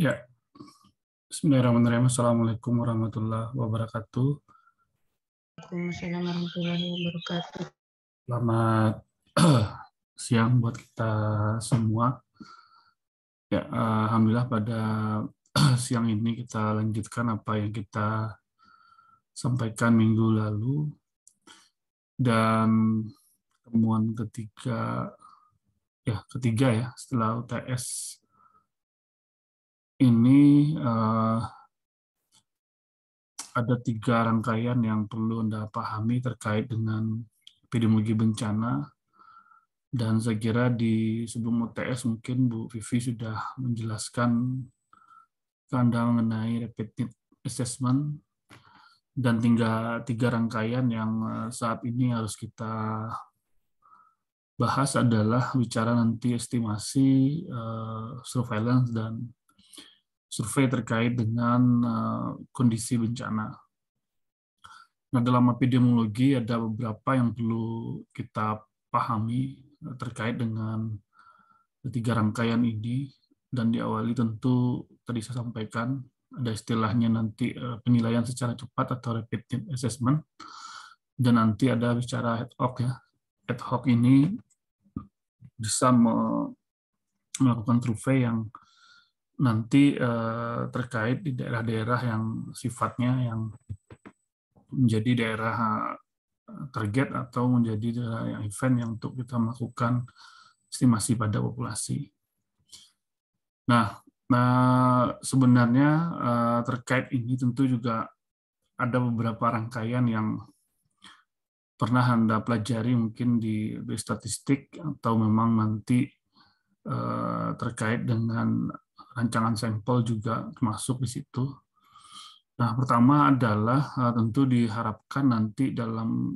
Ya, Bismillahirrahmanirrahim. Assalamualaikum warahmatullahi wabarakatuh. Waalaikumsalam warahmatullahi wabarakatuh. Selamat siang buat kita semua. Ya, alhamdulillah pada siang ini kita lanjutkan apa yang kita sampaikan minggu lalu dan temuan ketiga ya ketiga ya setelah UTS ini uh, ada tiga rangkaian yang perlu Anda pahami terkait dengan epidemiologi bencana. Dan saya kira di sebelum UTS mungkin Bu Vivi sudah menjelaskan kandang mengenai rapid need assessment dan tinggal tiga rangkaian yang eh, saat ini harus kita bahas adalah bicara nanti estimasi, uh, surveillance, dan survei terkait dengan eh, kondisi bencana. Nah, dalam epidemiologi ada beberapa yang perlu kita pahami eh, terkait dengan ketiga rangkaian ini dan diawali tentu tadi saya sampaikan ada istilahnya nanti eh, penilaian secara cepat atau rapid assessment dan nanti ada bicara ad hoc ya. Ad hoc ini bisa melakukan survei yang nanti eh, terkait di daerah-daerah yang sifatnya yang menjadi daerah eh, target atau menjadi daerah yang event yang untuk kita melakukan estimasi pada populasi. Nah, nah sebenarnya eh, terkait ini tentu juga ada beberapa rangkaian yang pernah Anda pelajari mungkin di, di statistik atau memang nanti eh, terkait dengan rancangan sampel juga masuk di situ. Nah, pertama adalah eh, tentu diharapkan nanti dalam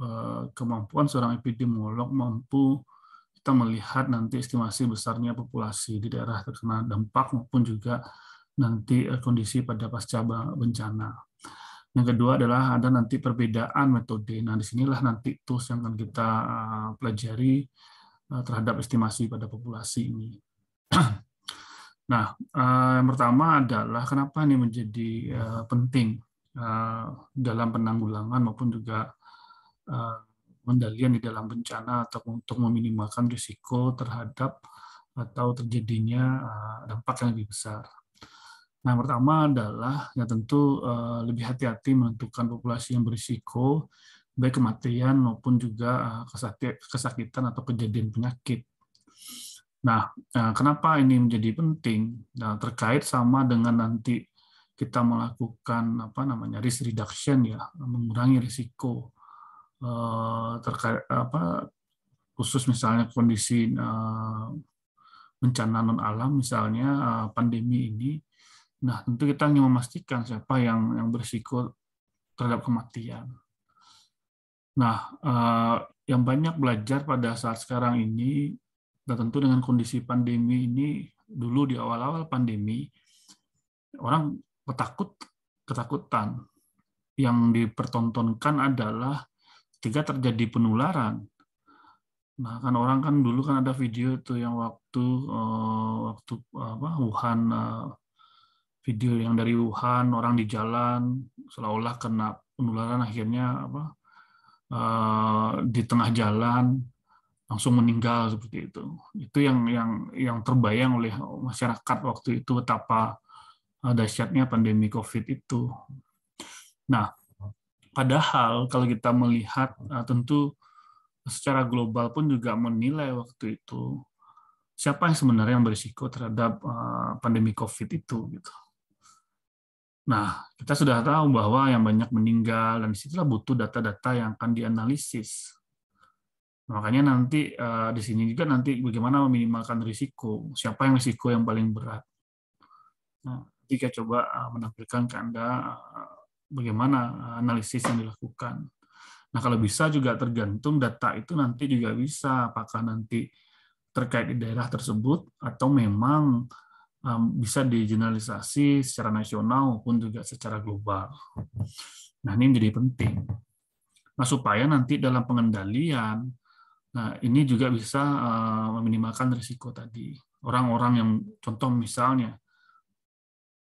eh, kemampuan seorang epidemiolog mampu kita melihat nanti estimasi besarnya populasi di daerah terkena dampak maupun juga nanti eh, kondisi pada pasca bencana. Yang kedua adalah ada nanti perbedaan metode. Nah, disinilah nanti tools yang akan kita pelajari terhadap estimasi pada populasi ini. Nah, eh, yang pertama adalah kenapa ini menjadi eh, penting eh, dalam penanggulangan maupun juga pengendalian di dalam bencana atau untuk meminimalkan risiko terhadap atau terjadinya dampak yang lebih besar. Nah, yang pertama adalah ya tentu lebih hati-hati menentukan populasi yang berisiko baik kematian maupun juga kesakitan atau kejadian penyakit Nah, eh, kenapa ini menjadi penting? Nah, terkait sama dengan nanti kita melakukan apa namanya risk reduction ya, mengurangi risiko eh, terkait apa khusus misalnya kondisi eh, bencana non alam misalnya pandemi ini. Nah, tentu kita ingin memastikan siapa yang yang berisiko terhadap kematian. Nah, yang banyak belajar pada saat sekarang ini Nah, tentu dengan kondisi pandemi ini dulu di awal-awal pandemi orang petakut ketakutan yang dipertontonkan adalah jika terjadi penularan. Nah, kan orang kan dulu kan ada video tuh yang waktu uh, waktu apa Wuhan uh, video yang dari Wuhan orang di jalan seolah-olah kena penularan akhirnya apa uh, di tengah jalan langsung meninggal seperti itu. Itu yang yang yang terbayang oleh masyarakat waktu itu betapa eh, dahsyatnya pandemi COVID itu. Nah, padahal kalau kita melihat eh, tentu secara global pun juga menilai waktu itu siapa yang sebenarnya yang berisiko terhadap eh, pandemi COVID itu gitu. Nah, kita sudah tahu bahwa yang banyak meninggal dan disitulah butuh data-data yang akan dianalisis Makanya nanti uh, di sini juga nanti bagaimana meminimalkan risiko, siapa yang risiko yang paling berat. Nah, jika coba uh, menampilkan ke Anda uh, bagaimana analisis yang dilakukan. Nah, kalau bisa juga tergantung data itu nanti juga bisa apakah nanti terkait di daerah tersebut atau memang um, bisa digeneralisasi secara nasional maupun juga secara global. Nah, ini menjadi penting. Nah, supaya nanti dalam pengendalian Nah, ini juga bisa uh, meminimalkan risiko tadi. Orang-orang yang contoh misalnya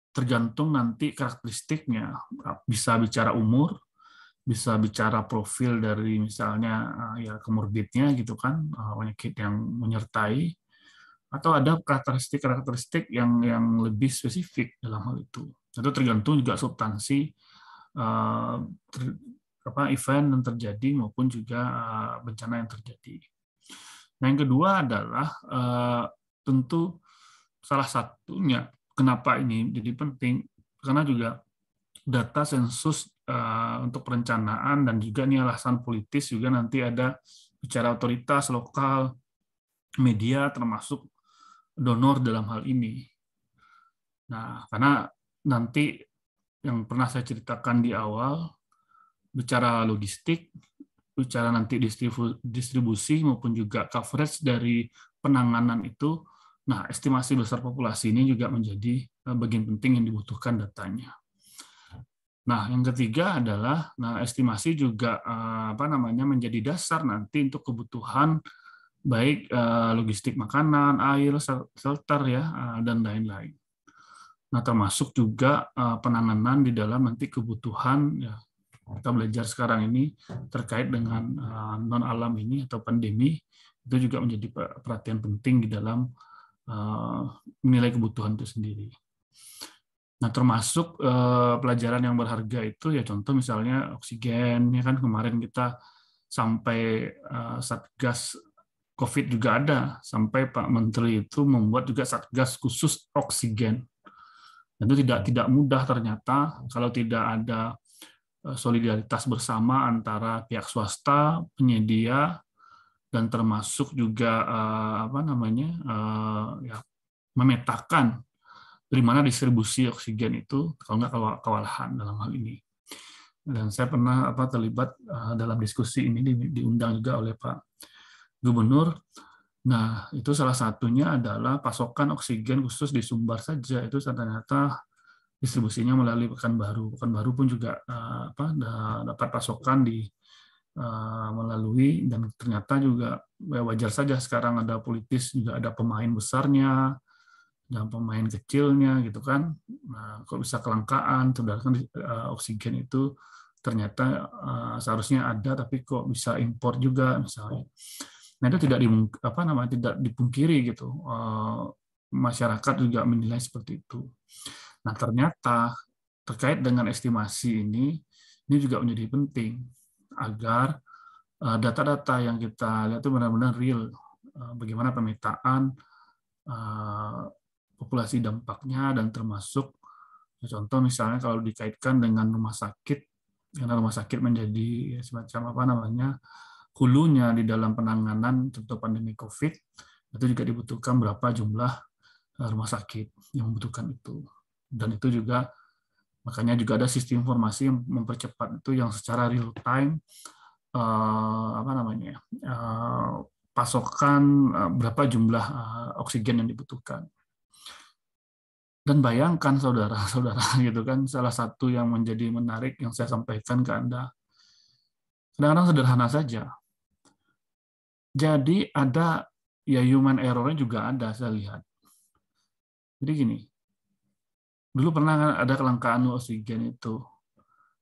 tergantung nanti karakteristiknya bisa bicara umur, bisa bicara profil dari misalnya eh, ya komorbidnya gitu kan, penyakit eh, yang menyertai atau ada karakteristik-karakteristik yang yang lebih spesifik dalam hal itu. Itu tergantung juga substansi apa event yang terjadi maupun juga eh, bencana yang terjadi. Nah, yang kedua adalah eh, tentu salah satunya kenapa ini jadi penting karena juga data sensus eh, untuk perencanaan dan juga ini alasan politis juga nanti ada bicara otoritas lokal, media termasuk donor dalam hal ini. Nah, karena nanti yang pernah saya ceritakan di awal bicara logistik, bicara nanti distribusi maupun juga coverage dari penanganan itu, nah estimasi besar populasi ini juga menjadi eh, bagian penting yang dibutuhkan datanya. Nah, yang ketiga adalah nah estimasi juga eh, apa namanya menjadi dasar nanti untuk kebutuhan baik eh, logistik makanan, air, shelter ya dan lain-lain. Nah, termasuk juga penanganan di dalam nanti kebutuhan ya, kita belajar sekarang ini terkait dengan eh, non alam ini atau pandemi itu juga menjadi perhatian penting di dalam eh, nilai kebutuhan itu sendiri. Nah, termasuk eh, pelajaran yang berharga itu ya contoh misalnya oksigen ya kan kemarin kita sampai satgas Covid juga ada sampai Pak Menteri itu membuat juga satgas khusus oksigen. Itu tidak tidak mudah ternyata kalau tidak ada Eh, solidaritas bersama antara pihak swasta, penyedia, dan termasuk juga eh, apa namanya eh, ya, memetakan dari mana distribusi oksigen itu kalau nggak kewalahan dalam hal ini. Dan saya pernah apa terlibat dalam diskusi ini diundang juga oleh Pak Gubernur. Nah, itu salah satunya adalah pasokan oksigen khusus di Sumbar saja itu ternyata distribusinya melalui Pekanbaru. baru pun juga eh, apa dapat pasokan di eh, melalui dan ternyata juga ya wajar saja sekarang ada politis juga ada pemain besarnya dan pemain kecilnya gitu kan. Nah, kalau bisa kelangkaan, sedangkan uh, eh, oksigen itu ternyata seharusnya ada tapi kok bisa impor juga misalnya. Nah, itu tidak di apa namanya tidak dipungkiri gitu. masyarakat juga menilai seperti itu. Nah, ternyata terkait dengan estimasi ini, ini juga menjadi penting agar eh, data-data yang kita lihat itu benar-benar real. Eh, bagaimana pemetaan eh, populasi dampaknya dan termasuk ya contoh misalnya kalau dikaitkan dengan rumah sakit, karena rumah sakit menjadi semacam apa namanya hulunya di dalam penanganan contoh pandemi COVID, itu juga dibutuhkan berapa jumlah rumah sakit yang membutuhkan itu dan itu juga makanya juga ada sistem informasi yang mempercepat itu yang secara real time uh, apa namanya uh, pasokan uh, berapa jumlah uh, oksigen yang dibutuhkan dan bayangkan saudara-saudara gitu kan salah satu yang menjadi menarik yang saya sampaikan ke anda kadang-kadang sederhana saja jadi ada ya human errornya juga ada saya lihat jadi gini dulu pernah ada kelangkaan oksigen itu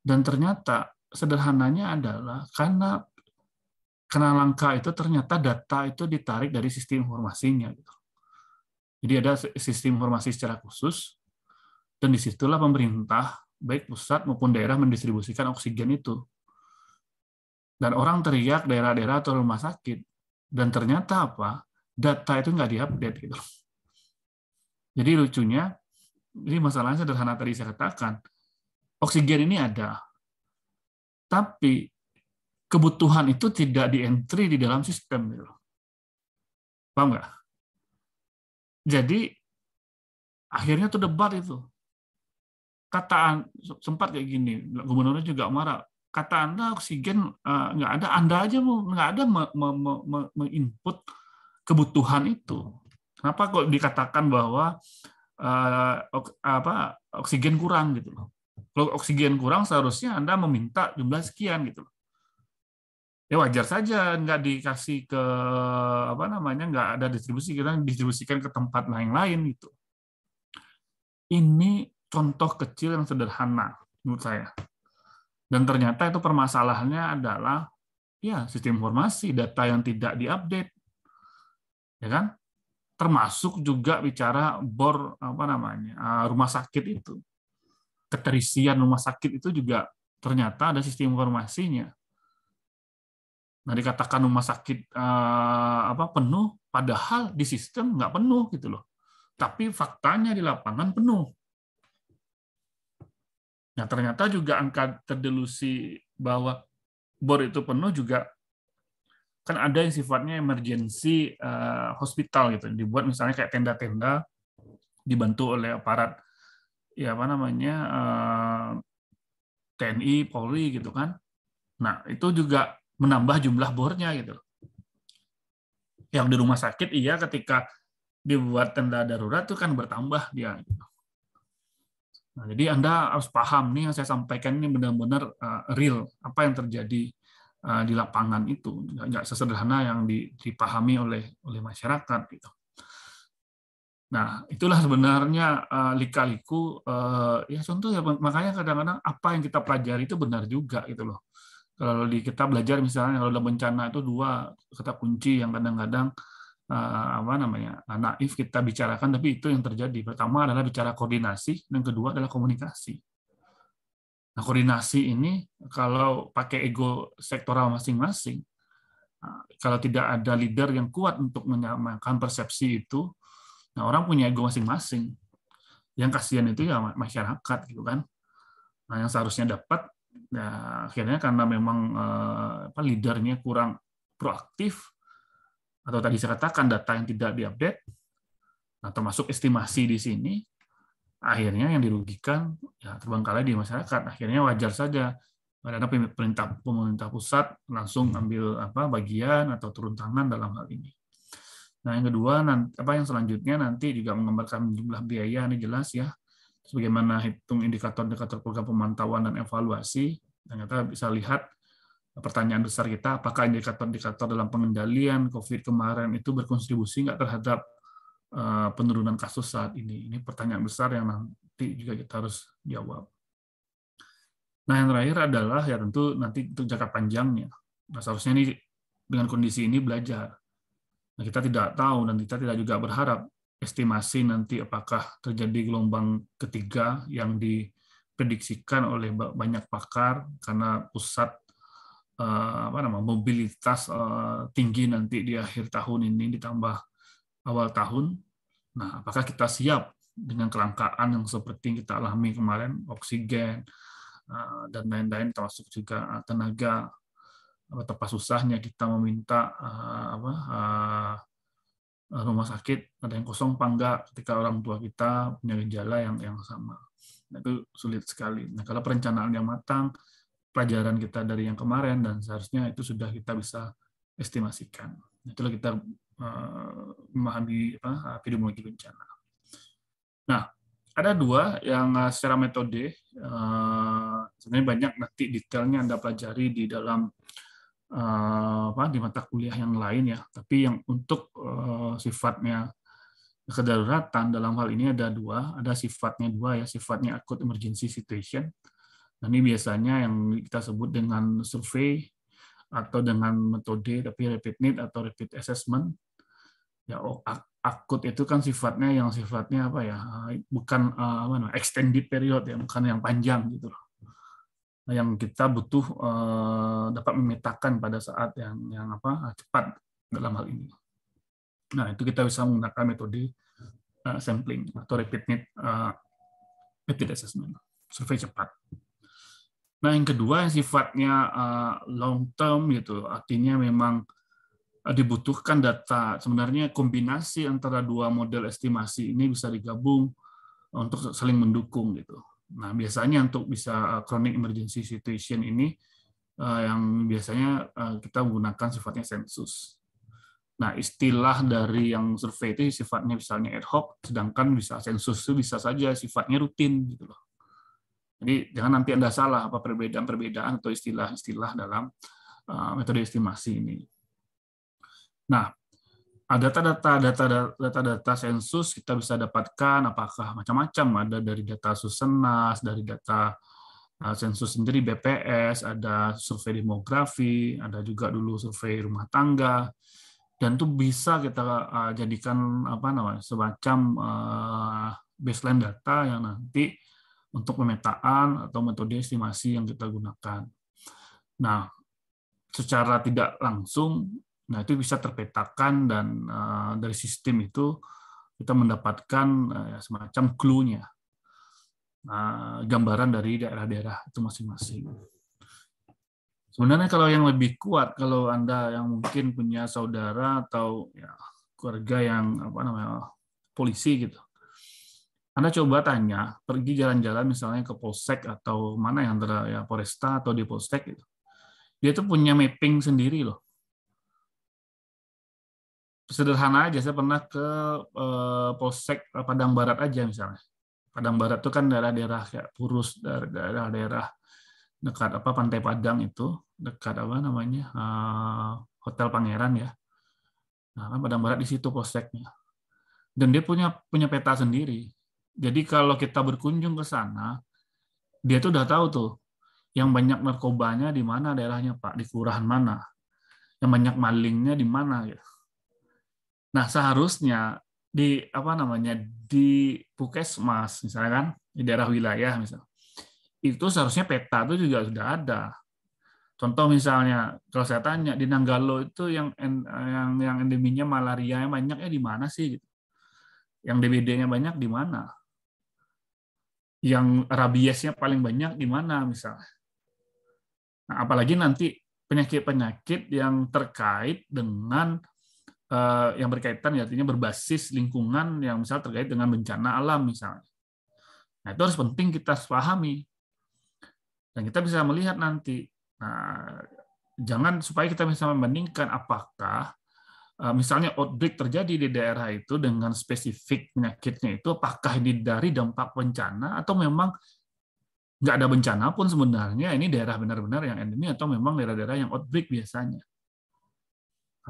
dan ternyata sederhananya adalah karena karena langka itu ternyata data itu ditarik dari sistem informasinya gitu. Jadi ada sistem informasi secara khusus dan disitulah pemerintah baik pusat maupun daerah mendistribusikan oksigen itu. Dan orang teriak daerah-daerah atau rumah sakit dan ternyata apa data itu nggak diupdate gitu. Jadi lucunya ini masalahnya sederhana tadi saya katakan. Oksigen ini ada, tapi kebutuhan itu tidak di entry di dalam sistem. Gitu. Paham nggak? Jadi akhirnya tuh debat itu. kataan sempat kayak gini, gubernurnya juga marah. Kata Anda oksigen eh, nggak ada, Anda aja nggak ada menginput kebutuhan itu. Kenapa kok dikatakan bahwa uh, apa oksigen kurang gitu loh. Kalau oksigen kurang seharusnya Anda meminta jumlah sekian gitu loh. Ya wajar saja nggak dikasih ke apa namanya nggak ada distribusi kita distribusikan ke tempat lain lain gitu. Ini contoh kecil yang sederhana menurut saya. Dan ternyata itu permasalahannya adalah ya sistem informasi data yang tidak diupdate, ya kan? termasuk juga bicara bor apa namanya eh, rumah sakit itu keterisian rumah sakit itu juga ternyata ada sistem informasinya nah dikatakan rumah sakit eh, apa penuh padahal di sistem nggak penuh gitu loh tapi faktanya di lapangan penuh nah ternyata juga angka terdelusi bahwa bor itu penuh juga kan ada yang sifatnya emergency eh, hospital gitu dibuat misalnya kayak tenda-tenda dibantu oleh aparat ya apa namanya eh, TNI Polri gitu kan nah itu juga menambah jumlah bornya gitu yang di rumah sakit iya ketika dibuat tenda darurat itu kan bertambah dia gitu. nah jadi anda harus paham nih yang saya sampaikan ini benar-benar eh, real apa yang terjadi Eh, di lapangan itu nggak sesederhana yang dipahami oleh oleh masyarakat gitu. Nah itulah sebenarnya uh, likaliku uh, ya contoh ya makanya kadang-kadang apa yang kita pelajari itu benar juga gitu loh. Kalau di kita belajar misalnya kalau ada bencana itu dua kata kunci yang kadang-kadang uh, apa namanya nah, naif kita bicarakan tapi itu yang terjadi. Pertama adalah bicara koordinasi dan kedua adalah komunikasi. Nah, koordinasi ini kalau pakai ego sektoral masing-masing, nah, kalau tidak ada leader yang kuat untuk menyamakan persepsi itu, nah orang punya ego masing-masing. Yang kasihan itu ya masyarakat gitu kan. Nah, yang seharusnya dapat nah, akhirnya karena memang eh, apa leadernya kurang proaktif atau tadi saya katakan data yang tidak diupdate. Nah, termasuk estimasi di sini akhirnya yang dirugikan ya terbengkalai di masyarakat akhirnya wajar saja karena pemerintah pemerintah pusat langsung hmm. ambil apa bagian atau turun tangan dalam hal ini nah yang kedua apa yang selanjutnya nanti juga menggambarkan jumlah biaya ini jelas ya sebagaimana hitung indikator-indikator program pemantauan dan evaluasi Ternyata bisa lihat pertanyaan besar kita apakah indikator-indikator dalam pengendalian COVID kemarin itu berkontribusi nggak terhadap Eh, penurunan kasus saat ini? Ini pertanyaan besar yang nanti juga kita harus jawab. Nah, yang terakhir adalah ya tentu nanti untuk jangka panjangnya. Nah, seharusnya ini dengan kondisi ini belajar. Nah, kita tidak tahu dan kita tidak juga berharap estimasi nanti apakah terjadi gelombang ketiga yang diprediksikan oleh banyak pakar karena pusat eh, apa nama mobilitas eh, tinggi nanti di akhir tahun ini ditambah awal tahun. Nah, apakah kita siap dengan kelangkaan yang seperti yang kita alami kemarin, oksigen eh, dan lain-lain, termasuk juga eh, tenaga. Betapa susahnya kita meminta eh, apa, rumah sakit ada yang kosong apa enggak ketika orang tua kita punya gejala yang yang sama. Nah, itu sulit sekali. Nah, kalau perencanaan yang matang, pelajaran kita dari yang kemarin dan seharusnya itu sudah kita bisa estimasikan. Nah, itulah kita Eh, memahami epidemiologi bencana. Nah, ada dua yang eh, secara metode eh, sebenarnya banyak nanti detailnya anda pelajari di dalam apa di mata kuliah yang lain ya. Tapi yang untuk sifatnya kedaruratan dalam hal ini ada dua, ada sifatnya dua ya, sifatnya akut emergency situation. Nah, ini biasanya yang kita sebut dengan survei atau dengan metode tapi rapid need atau rapid assessment ya oh, akut itu kan sifatnya yang sifatnya apa ya eh, bukan uh, eh, mana extended period ya bukan yang panjang gitu loh nah, yang kita butuh uh, dapat memetakan pada saat yang yang apa cepat dalam hal ini. Nah itu kita bisa menggunakan metode uh, sampling atau rapid need uh, rapid assessment survei cepat. Nah yang kedua sifatnya uh, long term gitu artinya memang Eh, dibutuhkan data. Sebenarnya kombinasi antara dua model estimasi ini bisa digabung eh, untuk saling mendukung gitu. Nah, biasanya untuk bisa eh, chronic emergency situation ini yang biasanya kita gunakan sifatnya sensus. Nah, istilah dari yang survei itu sifatnya misalnya ad hoc, sedangkan bisa sensus itu bisa saja sifatnya rutin gitu loh. Jadi jangan nanti Anda salah apa perbedaan-perbedaan atau istilah-istilah dalam metode estimasi ini. Nah, data-data data-data data-data sensus kita bisa dapatkan apakah macam-macam ada dari data Susenas, dari data eh, sensus sendiri BPS, ada survei demografi, ada juga dulu survei rumah tangga dan itu bisa kita eh, jadikan apa namanya semacam eh, baseline data yang nanti untuk pemetaan atau metode estimasi yang kita gunakan. Nah, secara tidak langsung Nah, itu bisa terpetakan dan uh, dari sistem itu kita mendapatkan uh, semacam clue-nya. Uh, gambaran dari daerah-daerah itu masing-masing. Sebenarnya kalau yang lebih kuat, kalau Anda yang mungkin punya saudara atau ya, keluarga yang apa namanya polisi gitu, anda coba tanya, pergi jalan-jalan misalnya ke polsek atau mana yang antara ya polresta atau di polsek gitu. Dia itu punya mapping sendiri loh sederhana aja saya pernah ke eh, Polsek eh, Padang Barat aja misalnya. Padang Barat itu kan daerah-daerah kayak Purus, daerah-daerah dekat apa Pantai Padang itu, dekat apa namanya? Eh, Hotel Pangeran ya. Nah, kan Padang Barat di situ polseknya. Dan dia punya punya peta sendiri. Jadi kalau kita berkunjung ke sana, dia tuh udah tahu tuh yang banyak narkobanya di mana daerahnya Pak, di kelurahan mana. Yang banyak malingnya di mana gitu Nah, seharusnya di apa namanya di Pukesmas misalnya kan di daerah wilayah misalnya itu seharusnya peta itu juga sudah ada. Contoh misalnya kalau saya tanya di Nanggalo itu yang yang yang endeminya malaria yang banyaknya eh, di mana sih gitu. Yang DBD-nya banyak di mana? Yang rabiesnya paling banyak di mana misalnya? Nah, apalagi nanti penyakit-penyakit yang terkait dengan Eh, yang berkaitan ya artinya berbasis lingkungan yang misal terkait dengan bencana alam misalnya. Nah, itu harus penting kita pahami. Dan kita bisa melihat nanti. Nah, jangan supaya kita bisa membandingkan apakah eh, misalnya outbreak terjadi di daerah itu dengan spesifik penyakitnya itu apakah ini dari dampak bencana atau memang nggak ada bencana pun sebenarnya ini daerah benar-benar yang endemi atau memang daerah-daerah yang outbreak biasanya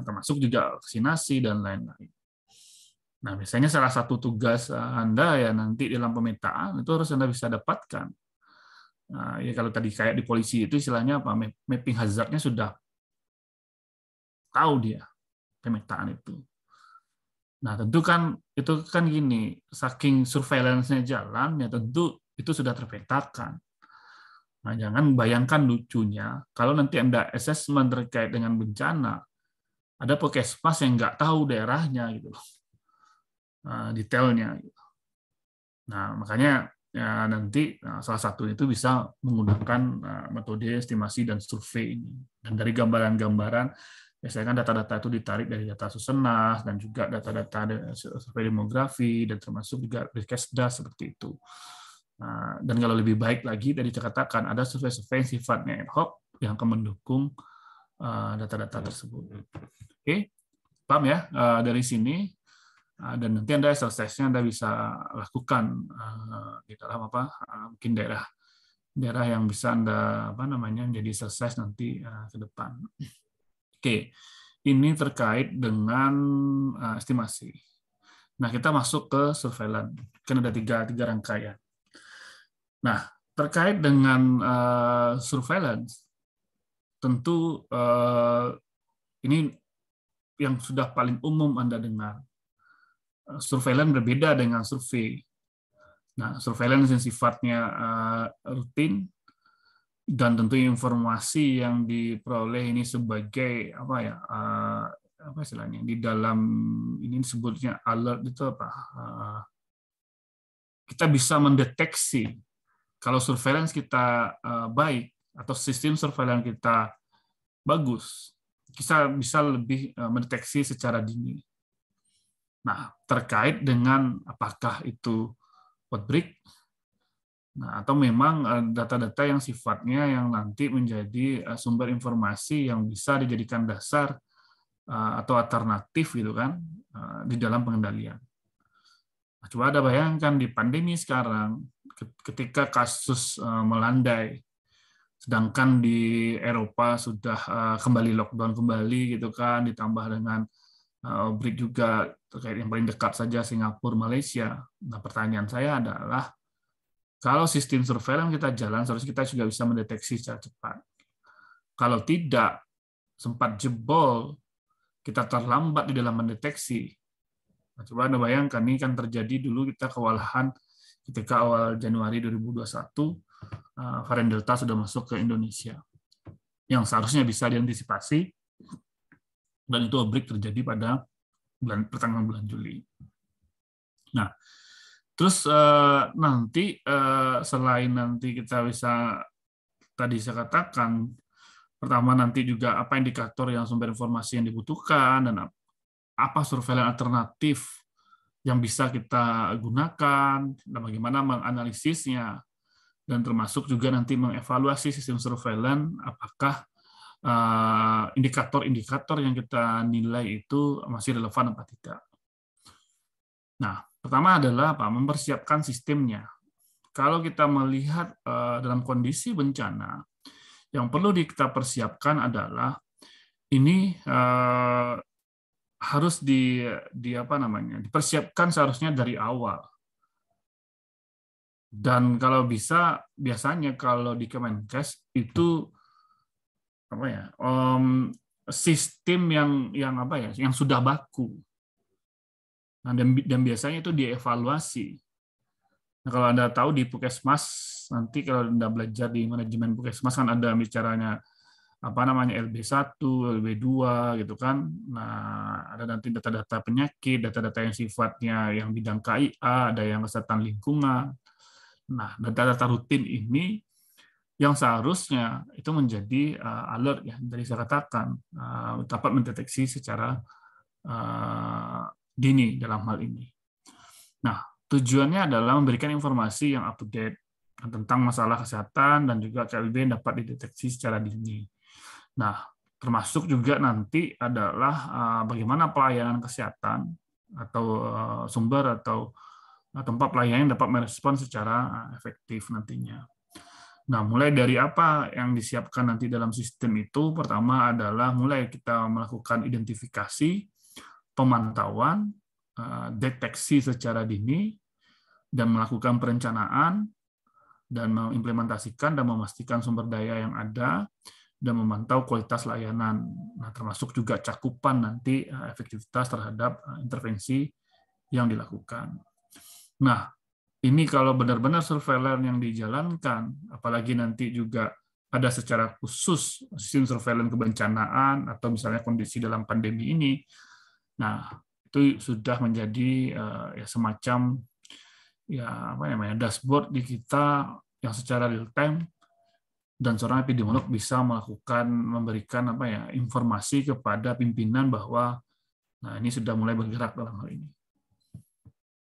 termasuk juga vaksinasi dan lain-lain. Nah, biasanya salah satu tugas eh, Anda ya nanti dalam pemetaan itu harus Anda bisa dapatkan. Nah, ya kalau tadi kayak di polisi itu istilahnya apa? Mapping hazardnya sudah tahu dia pemetaan itu. Nah, tentu kan itu kan gini, saking surveillance-nya jalan ya tentu itu sudah terpetakan. Nah, jangan bayangkan lucunya kalau nanti Anda assessment terkait dengan bencana, ada puskesmas yang nggak tahu daerahnya gitu loh, nah, detailnya. Gitu. Nah makanya ya, nanti nah, salah satu itu bisa menggunakan nah, metode estimasi dan survei ini. Dan dari gambaran-gambaran biasanya kan data-data itu ditarik dari data susenas dan juga data-data survei demografi dan termasuk juga riskesdas seperti itu. Nah, dan kalau lebih baik lagi dari dikatakan ada survei-survei sifatnya ad hoc yang akan mendukung Eh, data-data hmm. tersebut. Hmm. Oke, okay? paham ya eh, dari sini. Eh, dan nanti anda exercise-nya anda bisa lakukan di dalam apa mungkin daerah daerah yang bisa anda apa namanya menjadi exercise nanti ke depan. Oke, okay. ini terkait dengan estimasi. Nah, kita masuk ke surveillance. Kan ada tiga, tiga rangkaian. Nah, terkait dengan uh, surveillance, tentu uh, ini yang sudah paling umum Anda dengar. Eh, surveillance berbeda dengan survei. Nah, surveillance yang sifatnya uh, rutin dan tentu informasi yang diperoleh ini sebagai apa ya uh, apa istilahnya di dalam ini sebutnya alert itu apa kita bisa mendeteksi kalau surveillance kita baik atau sistem surveillance kita bagus, kita bisa lebih eh, mendeteksi secara dini. Nah, terkait dengan apakah itu outbreak, nah, atau memang eh, data-data yang sifatnya yang nanti menjadi eh, sumber informasi yang bisa dijadikan dasar atau alternatif gitu kan di dalam pengendalian. Nah, coba ada bayangkan di pandemi sekarang, ketika kasus melandai, sedangkan di Eropa sudah eh, kembali lockdown kembali gitu kan ditambah dengan outbreak eh, juga terkait yang paling dekat saja Singapura Malaysia nah pertanyaan saya adalah kalau sistem surveillance kita jalan seharusnya kita juga bisa mendeteksi secara cepat kalau tidak sempat jebol kita terlambat di dalam mendeteksi nah, coba anda bayangkan ini kan terjadi dulu kita kewalahan ketika awal Januari 2021 Eh, varian Delta sudah masuk ke Indonesia yang seharusnya bisa diantisipasi dan itu outbreak terjadi pada bulan pertengahan bulan Juli. Nah, terus eh, nanti eh, selain nanti kita bisa tadi saya katakan pertama nanti juga apa indikator yang sumber informasi yang dibutuhkan dan apa surveillance alternatif yang bisa kita gunakan dan bagaimana menganalisisnya dan termasuk juga nanti mengevaluasi sistem surveillance apakah eh, indikator-indikator yang kita nilai itu masih relevan atau tidak. Nah, pertama adalah apa? Mempersiapkan sistemnya. Kalau kita melihat eh, dalam kondisi bencana, yang perlu kita persiapkan adalah ini eh, harus di, di apa namanya dipersiapkan seharusnya dari awal dan kalau bisa, biasanya kalau di Kemenkes itu apa ya um, sistem yang yang apa ya yang sudah baku. Nah, dan, dan biasanya itu dievaluasi. Nah, kalau anda tahu di Pukesmas nanti kalau anda belajar di manajemen Pukesmas kan ada bicaranya apa namanya LB1, LB2 gitu kan. Nah, ada nanti data-data penyakit, data-data yang sifatnya yang bidang KIA, ada yang kesehatan lingkungan. Nah, data-data rutin ini yang seharusnya itu menjadi uh, alert ya dari saya katakan uh, dapat mendeteksi secara uh, dini dalam hal ini. Nah, tujuannya adalah memberikan informasi yang up to date tentang masalah kesehatan dan juga KLB yang dapat dideteksi secara dini. Nah, termasuk juga nanti adalah bagaimana pelayanan kesehatan atau sumber atau Nah, tempat pelayanan dapat merespon secara eh, efektif nantinya. Nah, mulai dari apa yang disiapkan nanti dalam sistem itu? Pertama adalah mulai kita melakukan identifikasi, pemantauan, eh, deteksi secara dini, dan melakukan perencanaan, dan mengimplementasikan dan memastikan sumber daya yang ada, dan memantau kualitas layanan. Nah, termasuk juga cakupan nanti eh, efektivitas terhadap intervensi yang dilakukan. Nah, ini kalau benar-benar surveillance yang dijalankan, apalagi nanti juga ada secara khusus sistem surveillance kebencanaan atau misalnya kondisi dalam pandemi ini, nah itu sudah menjadi uh, ya semacam ya apa namanya dashboard di kita yang secara real time dan seorang epidemiolog bisa melakukan memberikan apa ya informasi kepada pimpinan bahwa nah ini sudah mulai bergerak dalam hal ini.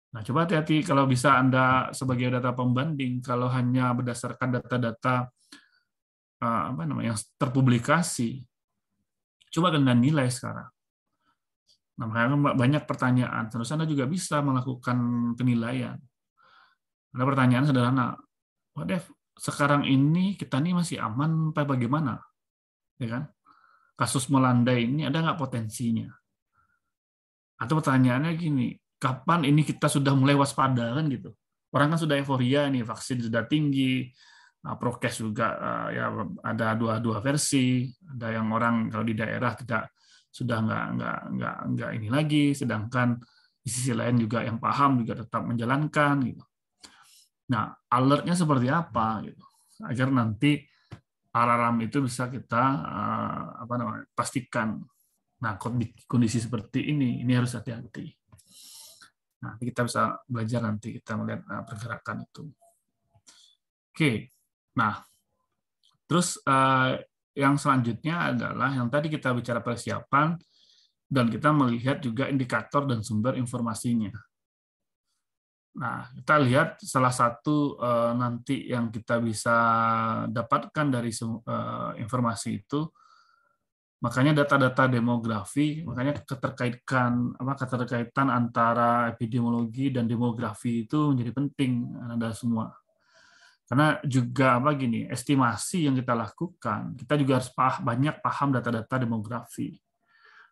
Nah, coba hati-hati kalau bisa Anda sebagai data pembanding, kalau hanya berdasarkan data-data eh, apa namanya yang terpublikasi, coba Anda nilai sekarang. Nah, makanya kan banyak pertanyaan. Terus Anda juga bisa melakukan penilaian. Ada pertanyaan sederhana. What dev sekarang ini kita nih masih aman apa bagaimana? Ya kan? Kasus melandai ini ada nggak potensinya? Atau pertanyaannya gini, kapan ini kita sudah mulai waspada kan gitu. Orang kan sudah euforia nih, vaksin sudah tinggi, nah, prokes juga eh, ya ada dua dua versi, ada yang orang kalau di daerah tidak sudah nggak nggak nggak nggak ini lagi, sedangkan di sisi lain juga yang paham juga tetap menjalankan gitu. Nah, alertnya seperti apa gitu. Agar nanti alarm itu bisa kita eh, apa namanya? pastikan. Nah, kondisi seperti ini ini harus hati-hati. Nah, kita bisa belajar nanti kita melihat uh, pergerakan itu. Oke, nah terus uh, yang selanjutnya adalah yang tadi kita bicara persiapan dan kita melihat juga indikator dan sumber informasinya. Nah, kita lihat salah satu uh, nanti yang kita bisa dapatkan dari uh, informasi itu Makanya data-data demografi, makanya keterkaitkan apa keterkaitan antara epidemiologi dan demografi itu menjadi penting Anda semua. Karena juga apa gini, estimasi yang kita lakukan, kita juga harus paham, banyak paham data-data demografi.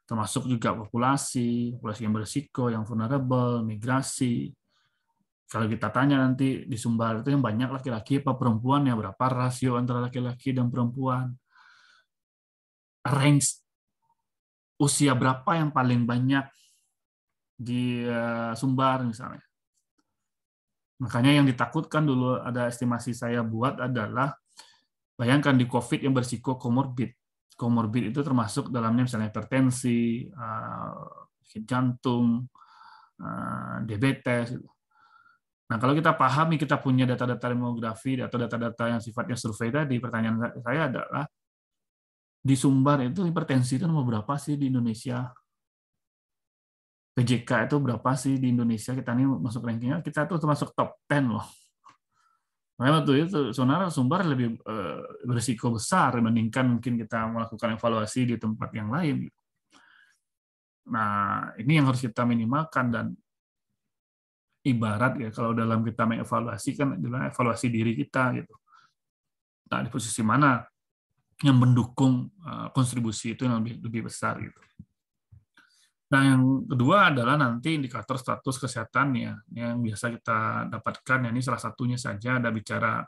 Termasuk juga populasi, populasi yang berisiko, yang vulnerable, migrasi, kalau kita tanya nanti di Sumbar itu yang banyak laki-laki apa perempuan ya berapa rasio antara laki-laki dan perempuan range usia berapa yang paling banyak di eh, Sumbar misalnya. Makanya yang ditakutkan dulu ada estimasi saya buat adalah bayangkan di COVID yang bersiko komorbid. Komorbid itu termasuk dalamnya misalnya hipertensi, eh, sakit jantung, eh, diabetes. Gitu. Nah, kalau kita pahami kita punya data-data demografi atau data-data yang sifatnya survei tadi, pertanyaan saya adalah di Sumbar itu hipertensi itu nomor berapa sih di Indonesia? PJK itu berapa sih di Indonesia? Kita ini masuk rankingnya, kita tuh termasuk top 10 loh. Memang itu itu sebenarnya Sumbar lebih eh, berisiko besar dibandingkan mungkin kita melakukan evaluasi di tempat yang lain. Nah, ini yang harus kita minimalkan dan ibarat ya kalau dalam kita mengevaluasi kan evaluasi diri kita gitu. Nah, di posisi mana yang mendukung eh, kontribusi itu yang lebih lebih besar gitu. Nah, yang kedua adalah nanti indikator status kesehatan ya, yang biasa kita dapatkan. Ya, ini salah satunya saja ada bicara